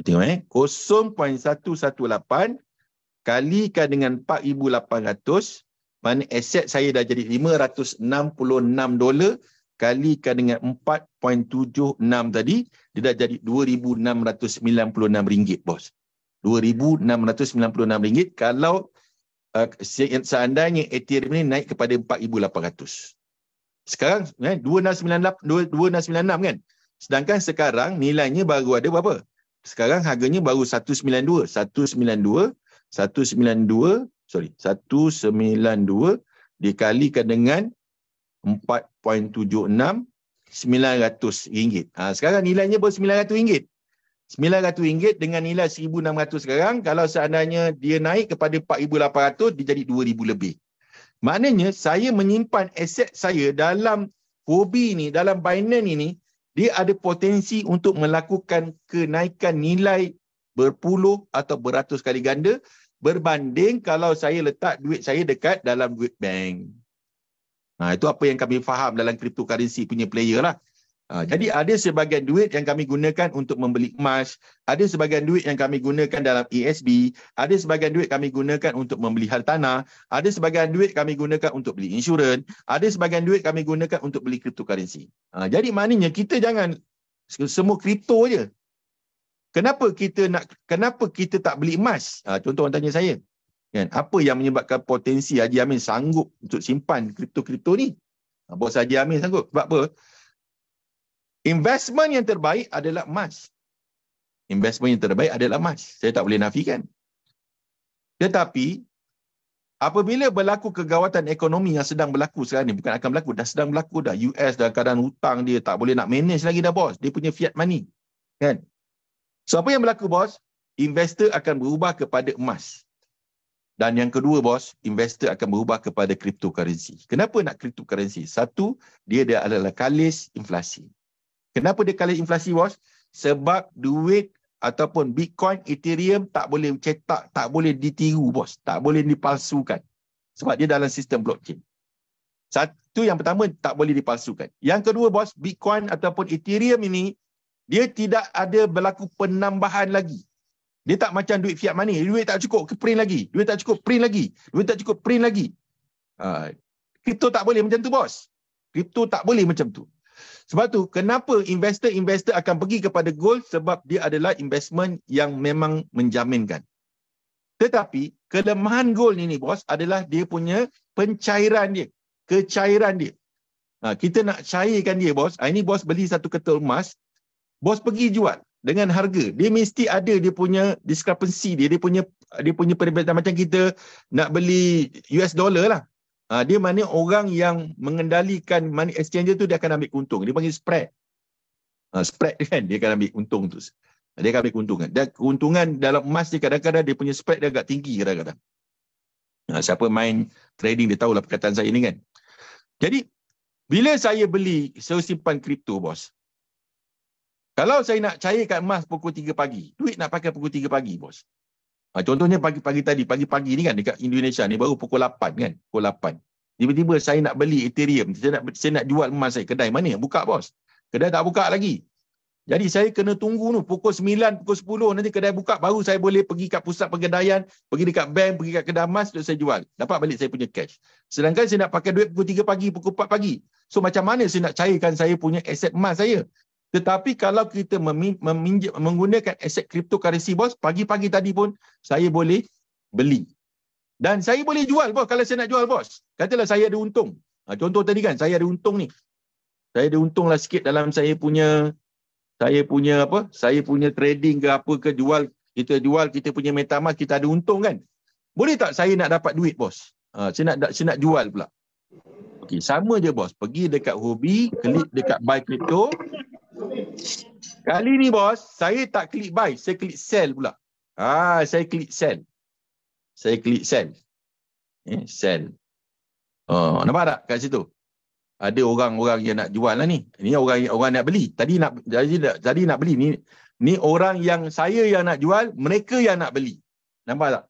tengok eh 0.118 kalikan dengan 4800 mana aset saya dah jadi 566 dolar kalikan dengan 4.76 tadi dia dah jadi 2696 ringgit bos 2696 ringgit kalau uh, seandainya Ethereum ni naik kepada 4800 sekarang eh, 2698 2696 kan sedangkan sekarang nilainya baru ada berapa sekarang harganya baru 192 192 192 sorry 192 dikalikan dengan 4.76 RM900. ringgit. Ha, sekarang nilainya baru RM900. RM900 dengan nilai RM1,600 sekarang, kalau seandainya dia naik kepada RM4,800, dia jadi RM2,000 lebih. Maknanya, saya menyimpan aset saya dalam hobi ini, dalam Binance ini, dia ada potensi untuk melakukan kenaikan nilai berpuluh atau beratus kali ganda berbanding kalau saya letak duit saya dekat dalam duit bank. Nah, ha, itu apa yang kami faham dalam cryptocurrency punya player lah. Ha, jadi ada sebagian duit yang kami gunakan untuk membeli emas, ada sebagian duit yang kami gunakan dalam ESB, ada sebagian duit kami gunakan untuk membeli hartanah, ada sebagian duit kami gunakan untuk beli insurans, ada sebagian duit kami gunakan untuk beli cryptocurrency. Ha, jadi maknanya kita jangan semua kripto je. Kenapa kita nak kenapa kita tak beli emas? Ha, contoh orang tanya saya. Kan? Apa yang menyebabkan potensi Haji Amin sanggup untuk simpan kripto-kripto ni? Ha, bos Haji Amin sanggup. Sebab apa? Investment yang terbaik adalah emas. Investment yang terbaik adalah emas. Saya tak boleh nafikan. Tetapi, apabila berlaku kegawatan ekonomi yang sedang berlaku sekarang ni, bukan akan berlaku, dah sedang berlaku dah. US dah keadaan hutang dia, tak boleh nak manage lagi dah bos. Dia punya fiat money. Kan? So, apa yang berlaku bos? Investor akan berubah kepada emas. Dan yang kedua bos, investor akan berubah kepada cryptocurrency. Kenapa nak cryptocurrency? Satu, dia, dia adalah kalis inflasi. Kenapa dia kalah inflasi bos? Sebab duit ataupun Bitcoin, Ethereum tak boleh cetak, tak boleh ditiru bos. Tak boleh dipalsukan. Sebab dia dalam sistem blockchain. Satu yang pertama tak boleh dipalsukan. Yang kedua bos, Bitcoin ataupun Ethereum ini dia tidak ada berlaku penambahan lagi. Dia tak macam duit fiat money. Duit tak cukup ke print lagi. Duit tak cukup print lagi. Duit tak cukup print lagi. Uh, ah, tak boleh macam tu bos. Crypto tak boleh macam tu. Sebab tu kenapa investor-investor akan pergi kepada gold sebab dia adalah investment yang memang menjaminkan. Tetapi kelemahan gold ni ni bos adalah dia punya pencairan dia, kecairan dia. Ha, kita nak cairkan dia bos. Ha, ini bos beli satu ketul emas, bos pergi jual dengan harga. Dia mesti ada dia punya discrepancy dia, dia punya dia punya perbezaan macam kita nak beli US dollar lah. Ha, dia mana orang yang mengendalikan money exchanger tu dia akan ambil untung. Dia panggil spread. Ha, spread kan dia akan ambil untung tu. Dia akan ambil keuntungan. Dan keuntungan dalam emas ni kadang-kadang dia punya spread dia agak tinggi kadang-kadang. Ha, siapa main trading dia tahulah perkataan saya ni kan. Jadi bila saya beli saya simpan kripto bos. Kalau saya nak cairkan emas pukul 3 pagi. Duit nak pakai pukul 3 pagi bos. Ha, contohnya pagi-pagi tadi, pagi-pagi ni kan dekat Indonesia ni baru pukul 8 kan, pukul 8. Tiba-tiba saya nak beli Ethereum, saya nak saya nak jual emas saya kedai mana? Buka bos. Kedai tak buka lagi. Jadi saya kena tunggu tu pukul 9, pukul 10 nanti kedai buka baru saya boleh pergi kat pusat pergedaian, pergi dekat bank, pergi kat kedai emas untuk saya jual. Dapat balik saya punya cash. Sedangkan saya nak pakai duit pukul 3 pagi, pukul 4 pagi. So macam mana saya nak cairkan saya punya aset emas saya? Tetapi kalau kita meminjam, menggunakan aset cryptocurrency bos, pagi-pagi tadi pun saya boleh beli. Dan saya boleh jual bos kalau saya nak jual bos. Katalah saya ada untung. Ha, contoh tadi kan saya ada untung ni. Saya ada untunglah sikit dalam saya punya saya punya apa? Saya punya trading ke apa ke jual kita jual kita punya metamask kita ada untung kan. Boleh tak saya nak dapat duit bos? Ha, saya nak saya nak jual pula. Okey, sama je bos. Pergi dekat hobi, klik dekat buy crypto. Kali ni bos, saya tak klik buy, saya klik sell pula. Ha, saya klik sell. Saya klik sell. Eh, sell. Oh, nampak tak kat situ? Ada orang-orang yang nak jual lah ni. Ini orang orang nak beli. Tadi nak jadi tadi, tadi nak beli ni ni orang yang saya yang nak jual, mereka yang nak beli. Nampak tak?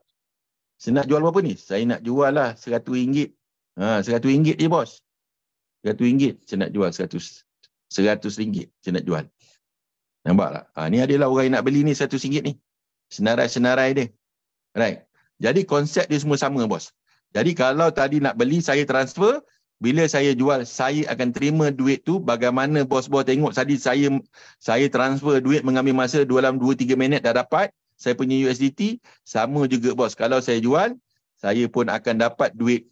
Saya nak jual berapa ni? Saya nak jual lah RM100 Ha, RM100 je bos. RM100 saya nak jual. RM100 ringgit saya nak jual. Nampak tak? Ha, ni adalah orang yang nak beli ni RM100 ni. Senarai-senarai dia. Right. Jadi konsep dia semua sama bos. Jadi kalau tadi nak beli saya transfer. Bila saya jual saya akan terima duit tu bagaimana bos-bos tengok tadi saya saya transfer duit mengambil masa dalam 2-3 minit dah dapat saya punya USDT sama juga bos kalau saya jual saya pun akan dapat duit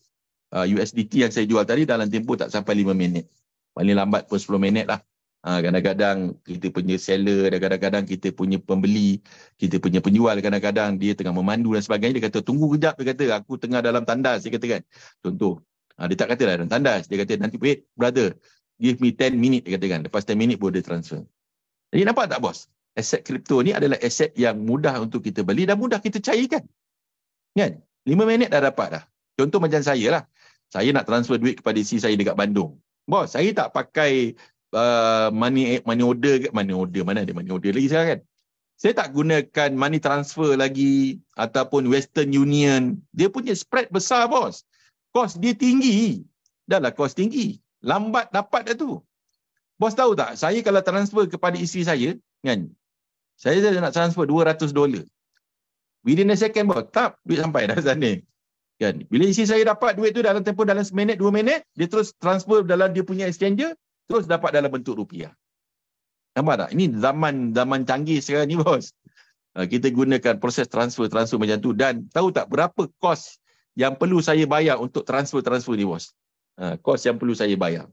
Ah, USDT yang saya jual tadi dalam tempoh tak sampai 5 minit. Paling lambat pun 10 minit lah. Ah, kadang-kadang kita punya seller, kadang-kadang kita punya pembeli, kita punya penjual, kadang-kadang dia tengah memandu dan sebagainya. Dia kata, tunggu kejap. Dia kata, aku tengah dalam tandas. Dia kata kan, contoh. Ah, dia tak kata lah dalam tandas. Dia kata, nanti wait, brother. Give me 10 minit, dia kata kan. Lepas 10 minit boleh transfer. Jadi nampak tak bos? Aset kripto ni adalah aset yang mudah untuk kita beli dan mudah kita cairkan. Kan? 5 minit dah dapat dah. Contoh macam saya lah saya nak transfer duit kepada isteri saya dekat Bandung. Bos, saya tak pakai uh, money money order ke money order mana ada money order lagi sekarang kan. Saya tak gunakan money transfer lagi ataupun Western Union. Dia punya spread besar bos. Kos dia tinggi. Dah lah kos tinggi. Lambat dapat dah tu. Bos tahu tak, saya kalau transfer kepada isteri saya, kan, saya nak transfer 200 dolar. Within a second, bos, tap, duit sampai dah sana kan bila isi saya dapat duit tu dalam tempoh dalam seminit dua minit dia terus transfer dalam dia punya exchanger terus dapat dalam bentuk rupiah nampak tak ini zaman zaman canggih sekarang ni bos ah, kita gunakan proses transfer transfer macam tu dan tahu tak berapa kos yang perlu saya bayar untuk transfer transfer ni bos ah, kos yang perlu saya bayar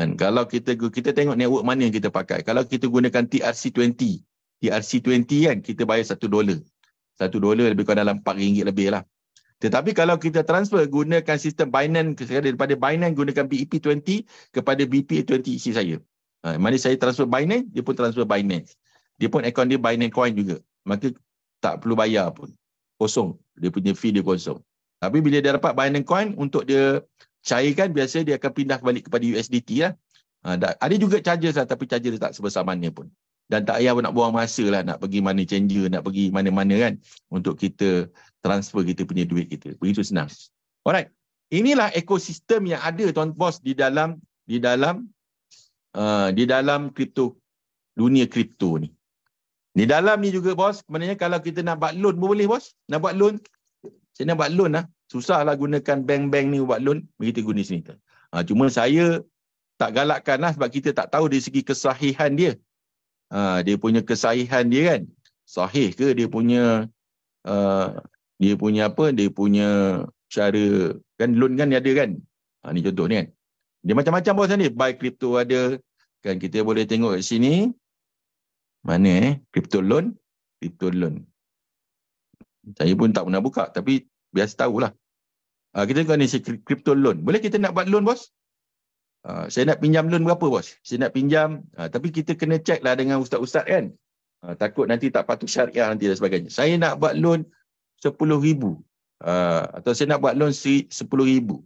dan kalau kita kita tengok network mana yang kita pakai kalau kita gunakan TRC20 TRC20 kan kita bayar satu dolar satu dolar lebih kurang dalam 4 ringgit lebih lah tetapi kalau kita transfer gunakan sistem Binance daripada Binance gunakan BEP20 kepada BPA20 isi saya. Ha, mana saya transfer Binance, dia pun transfer Binance. Dia pun akaun dia Binance Coin juga. Maka tak perlu bayar pun. Kosong. Dia punya fee dia kosong. Tapi bila dia dapat Binance Coin untuk dia cairkan, biasa dia akan pindah balik kepada USDT lah. Ha, dah, ada juga charges lah tapi charges tak sebesar mana pun. Dan tak payah nak buang masa lah nak pergi mana changer, nak pergi mana-mana kan untuk kita transfer kita punya duit kita. Begitu senang. Alright. Inilah ekosistem yang ada tuan bos di dalam di dalam uh, di dalam kripto dunia kripto ni. Di dalam ni juga bos, maknanya kalau kita nak buat loan boleh bos. Nak buat loan. Saya nak buat loan lah. Susahlah gunakan bank-bank ni buat loan. begitu guna sini. Ha, cuma saya tak galakkan lah sebab kita tak tahu dari segi kesahihan dia. Ha, dia punya kesahihan dia kan. Sahih ke dia punya uh, dia punya apa dia punya cara kan loan kan dia ada kan ha, ni contoh ni kan dia macam-macam bos ni buy crypto ada kan kita boleh tengok kat sini mana eh crypto loan crypto loan saya pun tak pernah buka tapi biasa tahulah ha, kita tengok ni si crypto loan boleh kita nak buat loan bos ha, saya nak pinjam loan berapa bos saya nak pinjam ha, tapi kita kena check lah dengan ustaz-ustaz kan ha, takut nanti tak patut syariah nanti dan sebagainya saya nak buat loan sepuluh ribu. Ah, atau saya nak buat loan sepuluh ribu.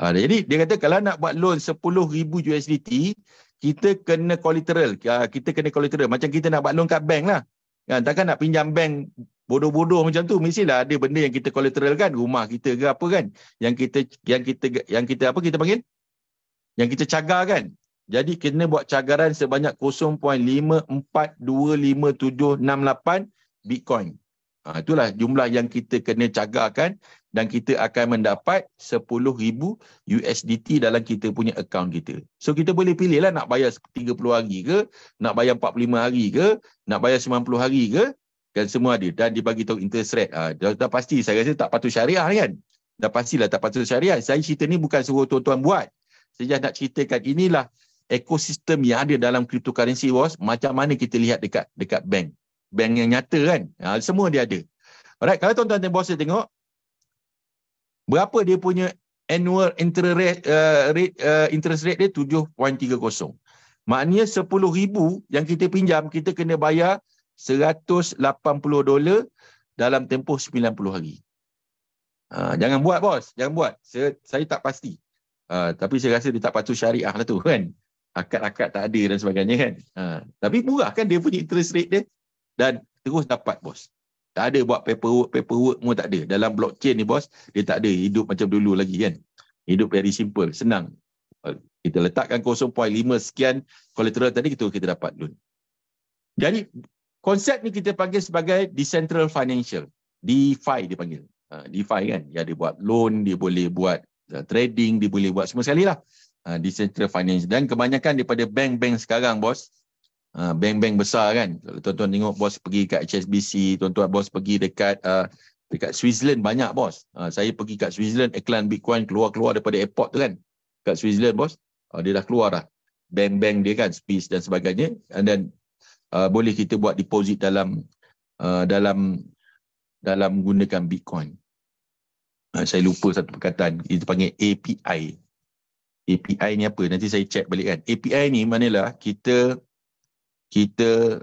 Uh, jadi dia kata kalau nak buat loan sepuluh ribu USDT, kita kena collateral. Uh, kita kena collateral. Macam kita nak buat loan kat bank lah. Kan? Takkan nak pinjam bank bodoh-bodoh macam tu mestilah ada benda yang kita collateral kan rumah kita ke apa kan yang kita yang kita yang kita apa kita panggil yang kita cagar kan jadi kena buat cagaran sebanyak 0.5425768 bitcoin Ha, itulah jumlah yang kita kena cagarkan dan kita akan mendapat 10,000 USDT dalam kita punya akaun kita. So kita boleh pilih lah nak bayar 30 hari ke, nak bayar 45 hari ke, nak bayar 90 hari ke. Kan semua ada. Dan dia bagi tahu interest rate. Ha, dah, dah pasti saya rasa tak patut syariah kan. Dah pastilah tak patut syariah. Saya cerita ni bukan suruh tuan-tuan buat. Sejak nak ceritakan inilah ekosistem yang ada dalam cryptocurrency was macam mana kita lihat dekat dekat bank bank yang nyata kan. Ha, semua dia ada. Alright, kalau tuan-tuan dan puan tengok berapa dia punya annual interest rate, uh, rate uh, interest rate dia 7.30. Maknanya 10,000 yang kita pinjam kita kena bayar 180 dolar dalam tempoh 90 hari. Ha, jangan buat bos, jangan buat. Saya, saya tak pasti. Ha, tapi saya rasa dia tak patut syariah lah tu kan. Akad-akad tak ada dan sebagainya kan. Ha, tapi murah kan dia punya interest rate dia dan terus dapat bos. Tak ada buat paperwork, paperwork pun tak ada. Dalam blockchain ni bos, dia tak ada hidup macam dulu lagi kan. Hidup very simple, senang. Kita letakkan 0.5 sekian collateral tadi, kita, kita dapat loan. Jadi konsep ni kita panggil sebagai decentral financial. DeFi dia panggil. Ha, DeFi kan, dia ada buat loan, dia boleh buat uh, trading, dia boleh buat semua sekali lah. Ha, decentral financial. Dan kebanyakan daripada bank-bank sekarang bos, Ah, bank-bank besar kan. Kalau tuan-tuan tengok bos pergi kat HSBC, tuan-tuan bos pergi dekat uh, dekat Switzerland banyak bos. Uh, saya pergi kat Switzerland, iklan Bitcoin keluar-keluar daripada airport tu kan. Kat Switzerland bos, uh, dia dah keluar dah. Bank-bank dia kan, Swiss dan sebagainya. And then uh, boleh kita buat deposit dalam uh, dalam dalam gunakan Bitcoin. Uh, saya lupa satu perkataan, itu panggil API. API ni apa? Nanti saya check balik kan. API ni manalah kita kita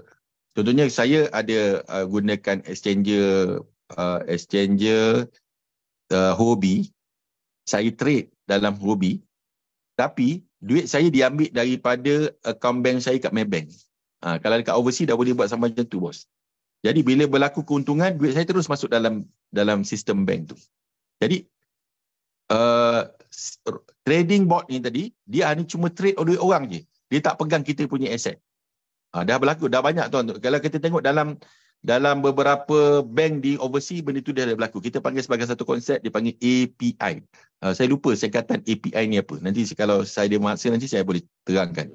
contohnya saya ada uh, gunakan exchanger uh, exchanger uh, hobi saya trade dalam hobi tapi duit saya diambil daripada account bank saya kat Maybank. Ha, kalau dekat overseas dah boleh buat sama macam tu bos. Jadi bila berlaku keuntungan duit saya terus masuk dalam dalam sistem bank tu. Jadi uh, trading board ni tadi dia hanya cuma trade oleh orang je. Dia tak pegang kita punya aset. Ha, dah berlaku, dah banyak tuan. Kalau kita tengok dalam dalam beberapa bank di overseas, benda itu dah ada berlaku. Kita panggil sebagai satu konsep, dia panggil API. Ha, saya lupa singkatan API ni apa. Nanti kalau saya ada masa, nanti saya boleh terangkan.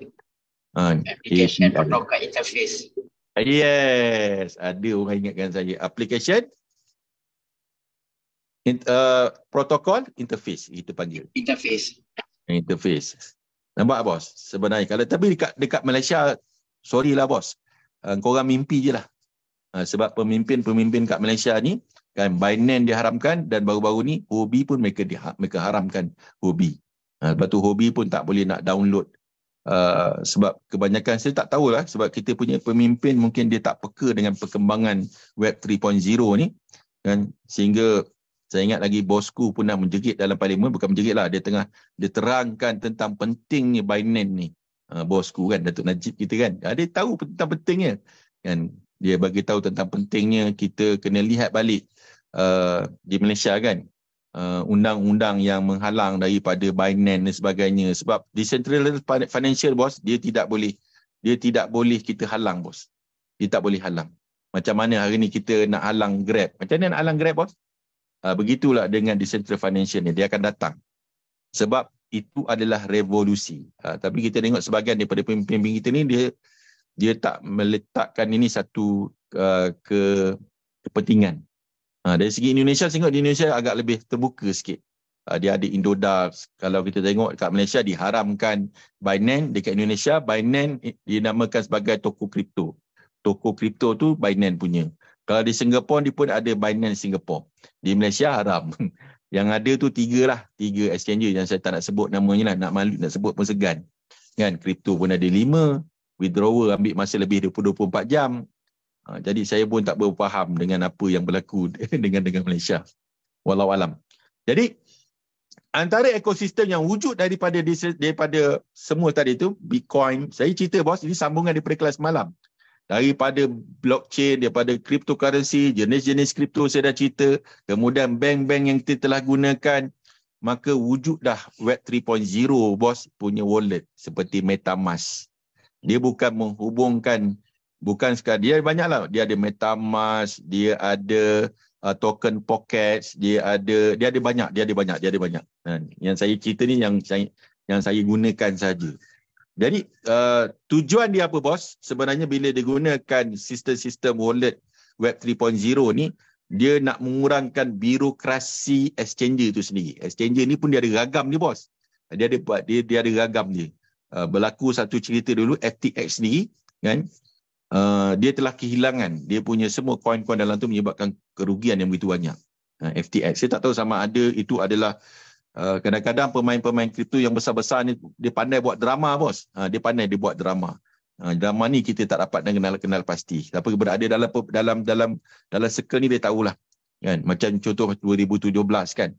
Ha, application API. Protocol Interface. Yes, ada orang ingatkan saya. Application In, uh, Protocol Interface, kita panggil. Interface. Interface. Nampak bos? Sebenarnya kalau tapi dekat dekat Malaysia sorry lah bos. Uh, kau orang mimpi je lah. Uh, sebab pemimpin-pemimpin kat Malaysia ni, kan Binance diharamkan dan baru-baru ni hobi pun mereka, diha- mereka haramkan hobi. Uh, ah, lepas tu hobi pun tak boleh nak download. Uh, sebab kebanyakan saya tak tahulah sebab kita punya pemimpin mungkin dia tak peka dengan perkembangan web 3.0 ni kan sehingga saya ingat lagi bosku pun dah menjerit dalam parlimen bukan menjerit lah dia tengah diterangkan tentang pentingnya Binance ni Ah, bosku kan Datuk Najib kita kan ah, dia tahu tentang pentingnya kan dia bagi tahu tentang pentingnya kita kena lihat balik uh, di Malaysia kan uh, undang-undang yang menghalang daripada Binance dan sebagainya sebab decentralized financial bos dia tidak boleh dia tidak boleh kita halang bos dia tak boleh halang macam mana hari ni kita nak halang Grab macam mana nak halang Grab bos uh, begitulah dengan decentralized financial ni dia akan datang sebab itu adalah revolusi. Ha, tapi kita tengok sebagian daripada pemimpin kita ni dia dia tak meletakkan ini satu uh, ke kepentingan. Ha, dari segi Indonesia, saya tengok di Indonesia agak lebih terbuka sikit. Ha, dia ada Indodax. Kalau kita tengok dekat Malaysia diharamkan Binance. Dekat Indonesia, Binance dinamakan sebagai toko kripto. Toko kripto tu Binance punya. Kalau di Singapura, dia pun ada Binance Singapura. Di Malaysia haram. Yang ada tu tiga lah. Tiga exchanger yang saya tak nak sebut namanya lah. Nak malu nak sebut pun segan. Kan? Crypto pun ada lima. withdrawer ambil masa lebih 24 jam. Ha, jadi saya pun tak berfaham dengan apa yang berlaku dengan dengan Malaysia. Walau alam. Jadi antara ekosistem yang wujud daripada daripada semua tadi tu Bitcoin. Saya cerita bos ini sambungan daripada kelas malam daripada blockchain, daripada cryptocurrency, jenis-jenis kripto saya dah cerita, kemudian bank-bank yang kita telah gunakan, maka wujud dah web 3.0 bos punya wallet seperti MetaMask. Dia bukan menghubungkan bukan sekadar dia banyaklah dia ada MetaMask, dia ada uh, token pockets, dia ada dia ada banyak, dia ada banyak, dia ada banyak. Dan ha, yang saya cerita ni yang saya yang saya gunakan saja. Jadi uh, tujuan dia apa bos? Sebenarnya bila digunakan sistem-sistem wallet web 3.0 ni dia nak mengurangkan birokrasi exchange tu sendiri. Exchange ni pun dia ada ragam ni bos. Dia ada buat dia dia ada ragam ni. Uh, berlaku satu cerita dulu FTX ni kan uh, dia telah kehilangan dia punya semua koin-koin dalam tu menyebabkan kerugian yang begitu banyak. Uh, FTX saya tak tahu sama ada itu adalah Eh, kadang-kadang pemain-pemain kripto yang besar-besar ni dia pandai buat drama bos. Ha, dia pandai dia buat drama. Ha, drama ni kita tak dapat kenal kenal pasti. Tapi berada dalam dalam dalam dalam circle ni dia tahulah. Kan? Macam contoh 2017 kan.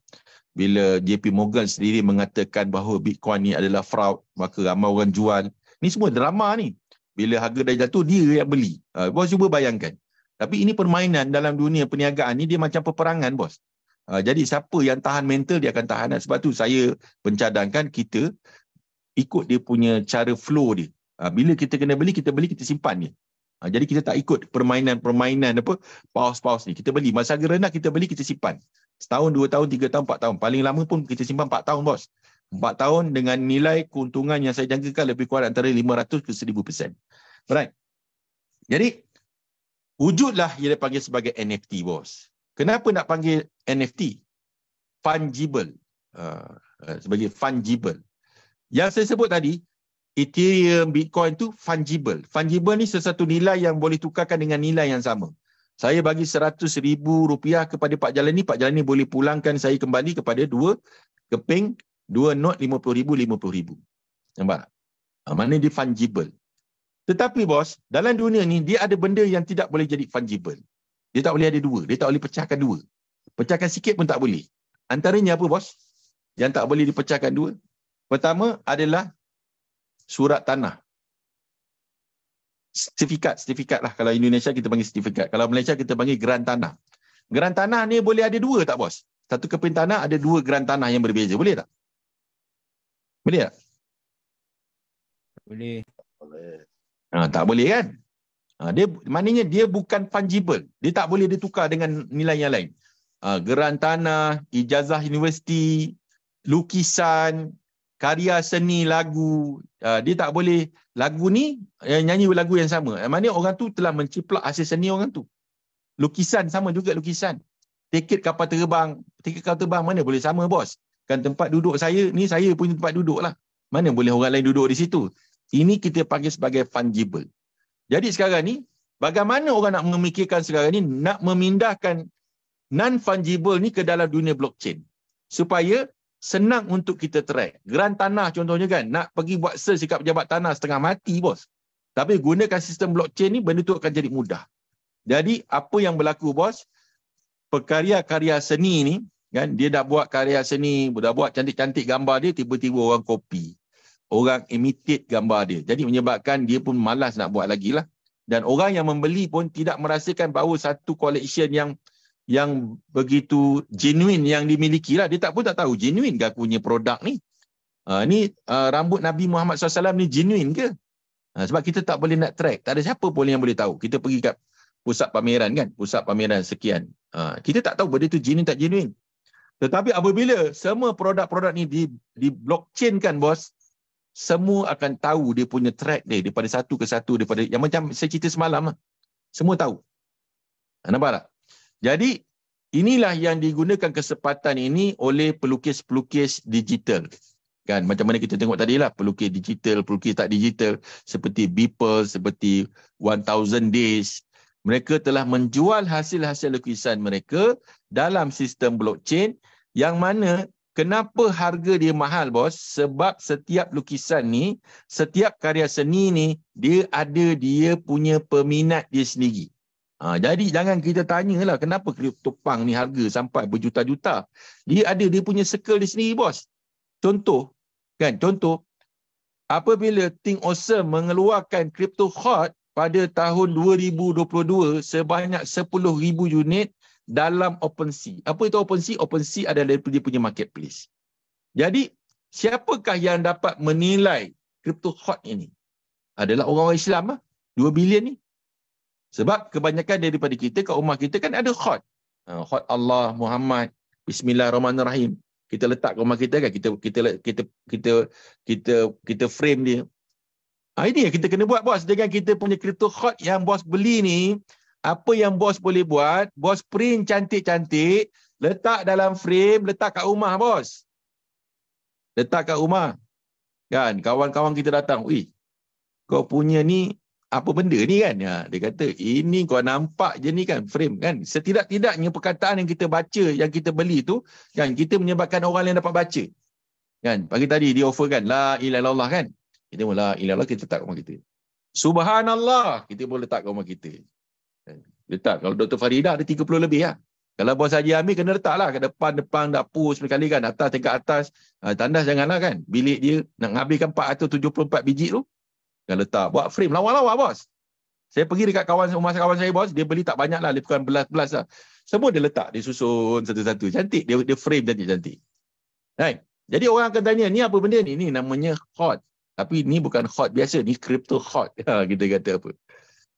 Bila JP Morgan sendiri mengatakan bahawa Bitcoin ni adalah fraud, maka ramai orang jual. Ni semua drama ni. Bila harga dah jatuh, dia yang beli. Ha, bos cuba bayangkan. Tapi ini permainan dalam dunia perniagaan ni dia macam peperangan bos. Ah, jadi siapa yang tahan mental dia akan tahan sebab tu saya pencadangkan kita ikut dia punya cara flow dia ah, bila kita kena beli kita beli kita simpan dia ah, jadi kita tak ikut permainan-permainan apa paus-paus ni kita beli masa gerenah kita beli kita simpan setahun dua tahun tiga tahun empat tahun paling lama pun kita simpan empat tahun bos empat tahun dengan nilai keuntungan yang saya jangkakan lebih kurang antara 500 ke 1000 persen right jadi wujudlah yang dipanggil sebagai NFT bos Kenapa nak panggil NFT? Fungible. Uh, sebagai fungible. Yang saya sebut tadi, Ethereum, Bitcoin tu fungible. Fungible ni sesuatu nilai yang boleh tukarkan dengan nilai yang sama. Saya bagi seratus ribu rupiah kepada Pak Jalan ni, Pak Jalan ni boleh pulangkan saya kembali kepada dua keping, dua not RM50,000, RM50,000. Nampak tak? Ah, ha, maknanya dia fungible. Tetapi bos, dalam dunia ni dia ada benda yang tidak boleh jadi fungible. Dia tak boleh ada dua. Dia tak boleh pecahkan dua. Pecahkan sikit pun tak boleh. Antaranya apa bos? Yang tak boleh dipecahkan dua. Pertama adalah surat tanah. Sertifikat. Sertifikat lah. Kalau Indonesia kita panggil sertifikat. Kalau Malaysia kita panggil geran tanah. Geran tanah ni boleh ada dua tak bos? Satu keping tanah ada dua geran tanah yang berbeza. Boleh tak? Boleh tak? Boleh. Ha, tak boleh kan? Ha, dia maknanya dia bukan fungible. Dia tak boleh ditukar dengan nilai yang lain. Ha, geran tanah, ijazah universiti, lukisan, karya seni, lagu, ha, dia tak boleh lagu ni yang eh, nyanyi lagu yang sama. Eh, maknanya orang tu telah menciplak hasil seni orang tu. Lukisan sama juga lukisan. Tiket kapal terbang, tiket kapal terbang mana boleh sama bos? Kan tempat duduk saya ni saya punya tempat duduk lah. Mana boleh orang lain duduk di situ? Ini kita panggil sebagai fungible. Jadi sekarang ni bagaimana orang nak memikirkan sekarang ni nak memindahkan non fungible ni ke dalam dunia blockchain supaya senang untuk kita track. Geran tanah contohnya kan nak pergi buat search dekat pejabat tanah setengah mati bos. Tapi gunakan sistem blockchain ni benda tu akan jadi mudah. Jadi apa yang berlaku bos? Pekarya-karya seni ni kan dia dah buat karya seni, dah buat cantik-cantik gambar dia tiba-tiba orang kopi orang imitate gambar dia. Jadi menyebabkan dia pun malas nak buat lagi lah. Dan orang yang membeli pun tidak merasakan bahawa satu collection yang yang begitu genuine yang dimiliki lah. Dia tak pun tak tahu genuine ke punya produk ni. Uh, ni uh, rambut Nabi Muhammad SAW ni genuine ke? Uh, sebab kita tak boleh nak track. Tak ada siapa pun yang boleh tahu. Kita pergi kat pusat pameran kan. Pusat pameran sekian. Uh, kita tak tahu benda tu genuine tak genuine. Tetapi apabila semua produk-produk ni di, di blockchain kan bos semua akan tahu dia punya track dia daripada satu ke satu daripada yang macam saya cerita semalam lah. semua tahu ha, nampak tak jadi inilah yang digunakan kesempatan ini oleh pelukis-pelukis digital kan macam mana kita tengok tadilah pelukis digital pelukis tak digital seperti Beeple seperti 1000 days mereka telah menjual hasil-hasil lukisan mereka dalam sistem blockchain yang mana Kenapa harga dia mahal bos? Sebab setiap lukisan ni, setiap karya seni ni, dia ada dia punya peminat dia sendiri. Ha, jadi jangan kita tanyalah kenapa klip topang ni harga sampai berjuta-juta. Dia ada dia punya circle dia sendiri bos. Contoh, kan contoh, apabila Think Awesome mengeluarkan crypto hot pada tahun 2022 sebanyak 10,000 unit dalam open OpenSea. Apa itu open Open OpenSea adalah dia punya marketplace. Jadi, siapakah yang dapat menilai crypto hot ini? Adalah orang-orang Islam lah. 2 bilion ni. Sebab kebanyakan daripada kita, kat rumah kita kan ada hot. Ha, hot Allah, Muhammad, Bismillahirrahmanirrahim. Kita letak ke rumah kita kan, kita kita kita kita kita, kita frame dia. Ha, ini yang kita kena buat bos. Dengan kita punya crypto hot yang bos beli ni, apa yang bos boleh buat, bos print cantik-cantik, letak dalam frame, letak kat rumah bos. Letak kat rumah. Kan, kawan-kawan kita datang, "Wih, kau punya ni apa benda ni kan?" Ha, dia kata, "Ini kau nampak je ni kan frame kan. Setidak-tidaknya perkataan yang kita baca yang kita beli tu kan kita menyebabkan orang lain dapat baca." Kan, pagi tadi dia offer kan, "La ilaha illallah kan." Kita mula ilaha illallah kita tak rumah kita. Subhanallah, kita boleh letak kat rumah kita. Letak. Kalau Dr. Farida ada 30 lebih lah. Kalau Buan Saji Amir kena letak lah. Ke depan, depan, dapur sembilan kali kan. Atas, tingkat atas. Uh, tandas janganlah kan. Bilik dia nak habiskan 474 biji tu. Dan letak. Buat frame. Lawa-lawa bos. Saya pergi dekat kawan rumah kawan saya bos. Dia beli tak banyak lah. Lebih kurang belas-belas lah. Semua dia letak. Dia susun satu-satu. Cantik. Dia, dia frame cantik-cantik. Right. Jadi orang akan tanya, ni apa benda ni? Ni namanya hot. Tapi ni bukan hot biasa. Ni crypto hot. Ha, kita kata apa.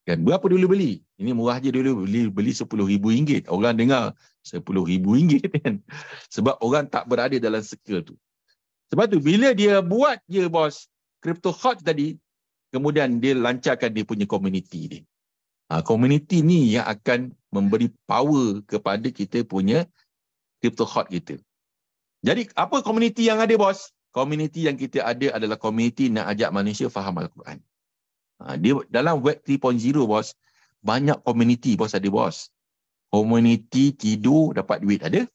Kan? Berapa dulu beli? Ini murah je dulu beli beli RM10,000. Orang dengar RM10,000 kan? Sebab orang tak berada dalam circle tu. Sebab tu bila dia buat dia bos crypto hot tadi, kemudian dia lancarkan dia punya community ni. Ha, community ni yang akan memberi power kepada kita punya crypto hot kita. Jadi apa community yang ada bos? Community yang kita ada adalah community nak ajak manusia faham Al-Quran. Ha, dia dalam web 3.0 bos banyak community bos ada bos community tidur dapat duit ada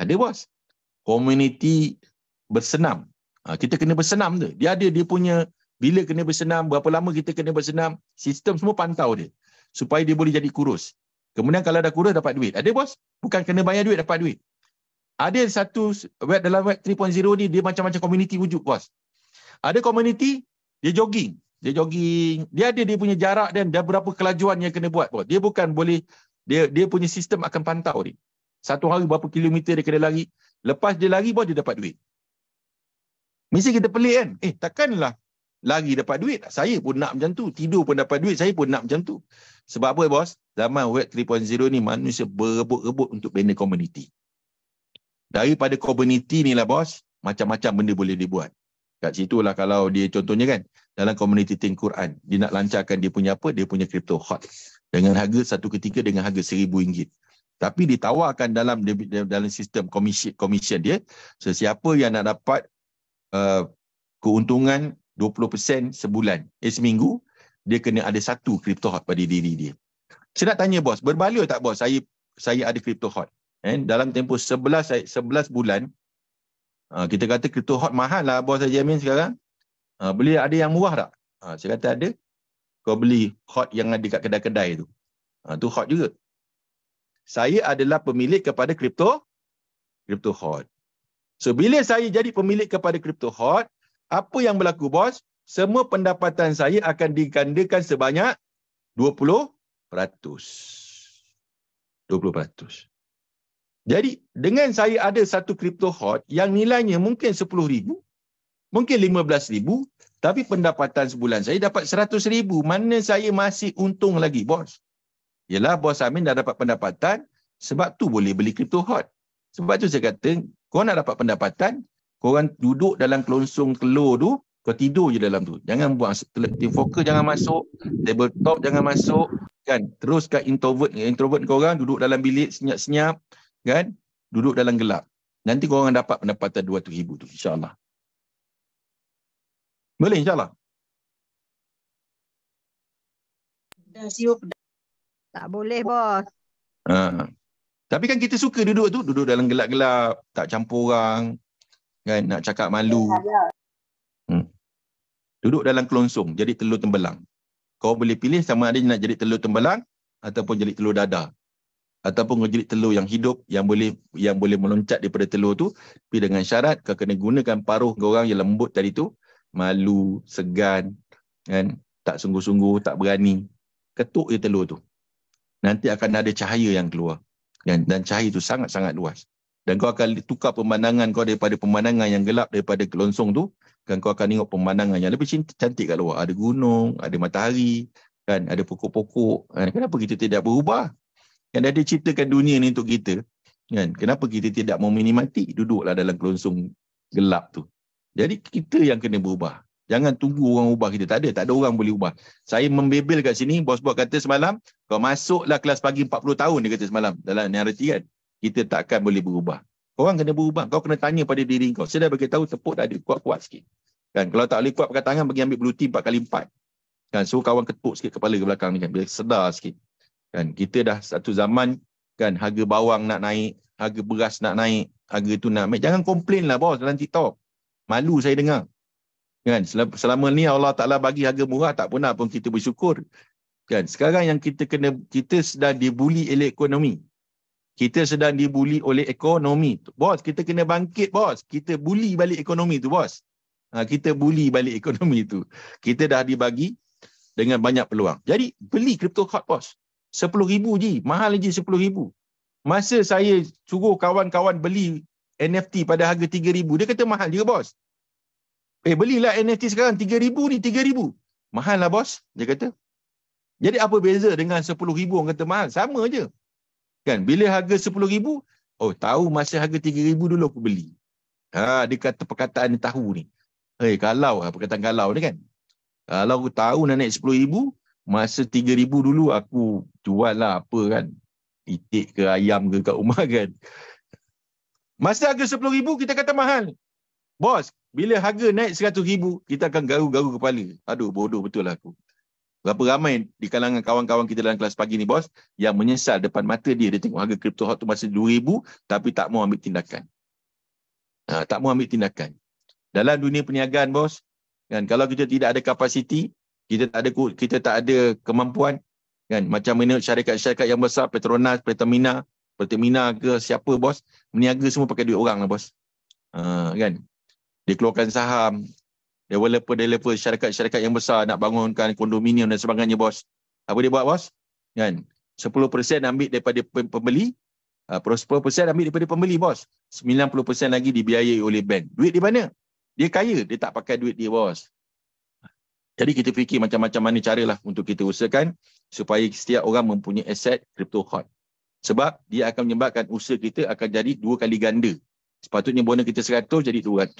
ada bos community bersenam ha, kita kena bersenam tu dia ada dia punya bila kena bersenam berapa lama kita kena bersenam sistem semua pantau dia supaya dia boleh jadi kurus kemudian kalau dah kurus dapat duit ada bos bukan kena bayar duit dapat duit ada satu web dalam web 3.0 ni dia macam-macam community wujud bos ada community dia jogging dia jogging, dia ada dia punya jarak dan dia berapa kelajuan yang kena buat. Dia bukan boleh, dia dia punya sistem akan pantau ni. Satu hari berapa kilometer dia kena lari. Lepas dia lari, baru dia dapat duit. Mesti kita pelik kan? Eh, takkanlah lari dapat duit. Saya pun nak macam tu. Tidur pun dapat duit, saya pun nak macam tu. Sebab apa, bos? Zaman web 3.0 ni manusia berebut-rebut untuk benda community. Daripada community ni lah, bos. Macam-macam benda boleh dibuat. Kat situ lah kalau dia contohnya kan dalam komuniti Think Quran. Dia nak lancarkan dia punya apa? Dia punya crypto hot. Dengan harga satu ketiga dengan harga seribu ringgit. Tapi ditawarkan dalam dalam sistem commission, komision dia. Siapa yang nak dapat uh, keuntungan 20% sebulan. Eh seminggu. Dia kena ada satu crypto hot pada diri dia. Saya nak tanya bos. Berbaloi tak bos? Saya saya ada crypto hot. And dalam tempoh 11, 11 bulan. Uh, kita kata crypto hot mahal lah bos Jamin sekarang. Ha, ah, beli ada yang murah tak? Ha, saya kata ada. Kau beli hot yang ada dekat kedai-kedai tu. Ha, tu hot juga. Saya adalah pemilik kepada kripto kripto hot. So bila saya jadi pemilik kepada kripto hot, apa yang berlaku bos? Semua pendapatan saya akan digandakan sebanyak 20%. 20%. Jadi dengan saya ada satu kripto hot yang nilainya mungkin 10,000 mungkin 15 ribu tapi pendapatan sebulan saya dapat 100 ribu mana saya masih untung lagi bos ialah bos Amin dah dapat pendapatan sebab tu boleh beli crypto hot sebab tu saya kata kau nak dapat pendapatan kau orang duduk dalam kelongsong telur tu kau tidur je dalam tu jangan buang selective focus. jangan masuk table top jangan masuk kan teruskan introvert introvert kau duduk dalam bilik senyap-senyap kan duduk dalam gelap nanti kau dapat pendapatan 200000 tu insyaallah boleh insyaAllah. Tak boleh bos. Ha. Tapi kan kita suka duduk tu, duduk dalam gelap-gelap, tak campur orang, kan nak cakap malu. Ya, ya. Hmm. Duduk dalam kelongsong, jadi telur tembelang. Kau boleh pilih sama ada nak jadi telur tembelang ataupun jadi telur dadar. Ataupun jadi telur yang hidup yang boleh yang boleh meloncat daripada telur tu tapi dengan syarat kau kena gunakan paruh kau orang yang lembut tadi tu malu, segan, kan? tak sungguh-sungguh, tak berani. Ketuk je telur tu. Nanti akan ada cahaya yang keluar. Kan? Dan cahaya tu sangat-sangat luas. Dan kau akan tukar pemandangan kau daripada pemandangan yang gelap daripada kelonsong tu. Kan kau akan tengok pemandangan yang lebih cantik kat luar. Ada gunung, ada matahari, kan? ada pokok-pokok. Kan? Kenapa kita tidak berubah? Kan dia ceritakan dunia ni untuk kita. Kan? Kenapa kita tidak mau minimati duduklah dalam kelonsong gelap tu. Jadi kita yang kena berubah. Jangan tunggu orang ubah kita. Tak ada. Tak ada orang boleh ubah. Saya membebel kat sini. Bos bos kata semalam. Kau masuklah kelas pagi 40 tahun. Dia kata semalam. Dalam narrative kan. Kita takkan boleh berubah. Orang kena berubah. Kau kena tanya pada diri kau. Saya dah beritahu tepuk tak ada. Kuat-kuat sikit. Kan? Kalau tak boleh kuat pakai tangan. Bagi ambil bluti 4 kali 4. Kan? So kawan ketuk sikit kepala ke belakang ni. Kan? Biar sedar sikit. Kan? Kita dah satu zaman. kan Harga bawang nak naik. Harga beras nak naik. Harga tu nak naik. Jangan komplain lah bos dalam TikTok. Malu saya dengar. Kan? Selama, selama ni Allah Ta'ala bagi harga murah, tak pernah pun kita bersyukur. Kan? Sekarang yang kita kena, kita sedang dibuli oleh ekonomi. Kita sedang dibuli oleh ekonomi. Bos, kita kena bangkit bos. Kita buli balik ekonomi tu bos. Ha, kita buli balik ekonomi tu. Kita dah dibagi dengan banyak peluang. Jadi beli crypto hot bos. RM10,000 je. Mahal je RM10,000. Masa saya suruh kawan-kawan beli NFT pada harga 3000 dia kata mahal juga bos eh belilah NFT sekarang 3000 ni 3000 mahal lah bos dia kata jadi apa beza dengan 10000 orang kata mahal sama je kan bila harga 10000 oh tahu masa harga 3000 dulu aku beli ha dia kata perkataan dia tahu ni eh hey, kalau ha, perkataan kalau ni kan kalau aku tahu nak naik 10000 masa 3000 dulu aku jual lah apa kan itik ke ayam ke kat rumah kan Masa harga RM10,000 kita kata mahal. Bos, bila harga naik RM100,000 kita akan garu-garu kepala. Aduh bodoh betul lah aku. Berapa ramai di kalangan kawan-kawan kita dalam kelas pagi ni bos yang menyesal depan mata dia dia tengok harga kripto hot tu masa RM2,000 tapi tak mau ambil tindakan. Ha, tak mau ambil tindakan. Dalam dunia perniagaan bos kan kalau kita tidak ada kapasiti kita tak ada kita tak ada kemampuan kan macam mana syarikat-syarikat yang besar Petronas, Pertamina Pertamina ke siapa bos meniaga semua pakai duit orang lah bos uh, kan dia keluarkan saham developer developer syarikat-syarikat yang besar nak bangunkan kondominium dan sebagainya bos apa dia buat bos kan 10% ambil daripada pembeli ah, uh, 10% ambil daripada pembeli bos 90% lagi dibiayai oleh bank duit di mana dia kaya dia tak pakai duit dia bos jadi kita fikir macam-macam mana caralah untuk kita usahakan supaya setiap orang mempunyai aset crypto hot sebab dia akan menyebabkan usaha kita akan jadi dua kali ganda. Sepatutnya bonus kita 100 jadi 200.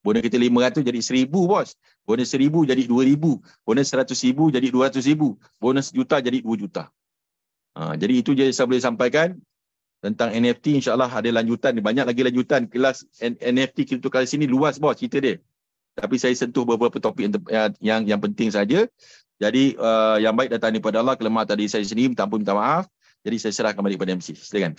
Bonus kita 500 jadi 1000 bos. Bonus 1000 jadi 2000. Bonus 100000 jadi 200000. Bonus juta jadi 2 juta. Ha, jadi itu je saya boleh sampaikan tentang NFT insyaAllah ada lanjutan. Banyak lagi lanjutan kelas NFT kita kripto kali sini luas bos cerita dia. Tapi saya sentuh beberapa topik yang, yang, yang penting saja. Jadi uh, yang baik datang daripada Allah. Kelemahan tadi saya sendiri. Tanpa minta maaf. Jadi saya serahkan balik kepada MC. Silakan.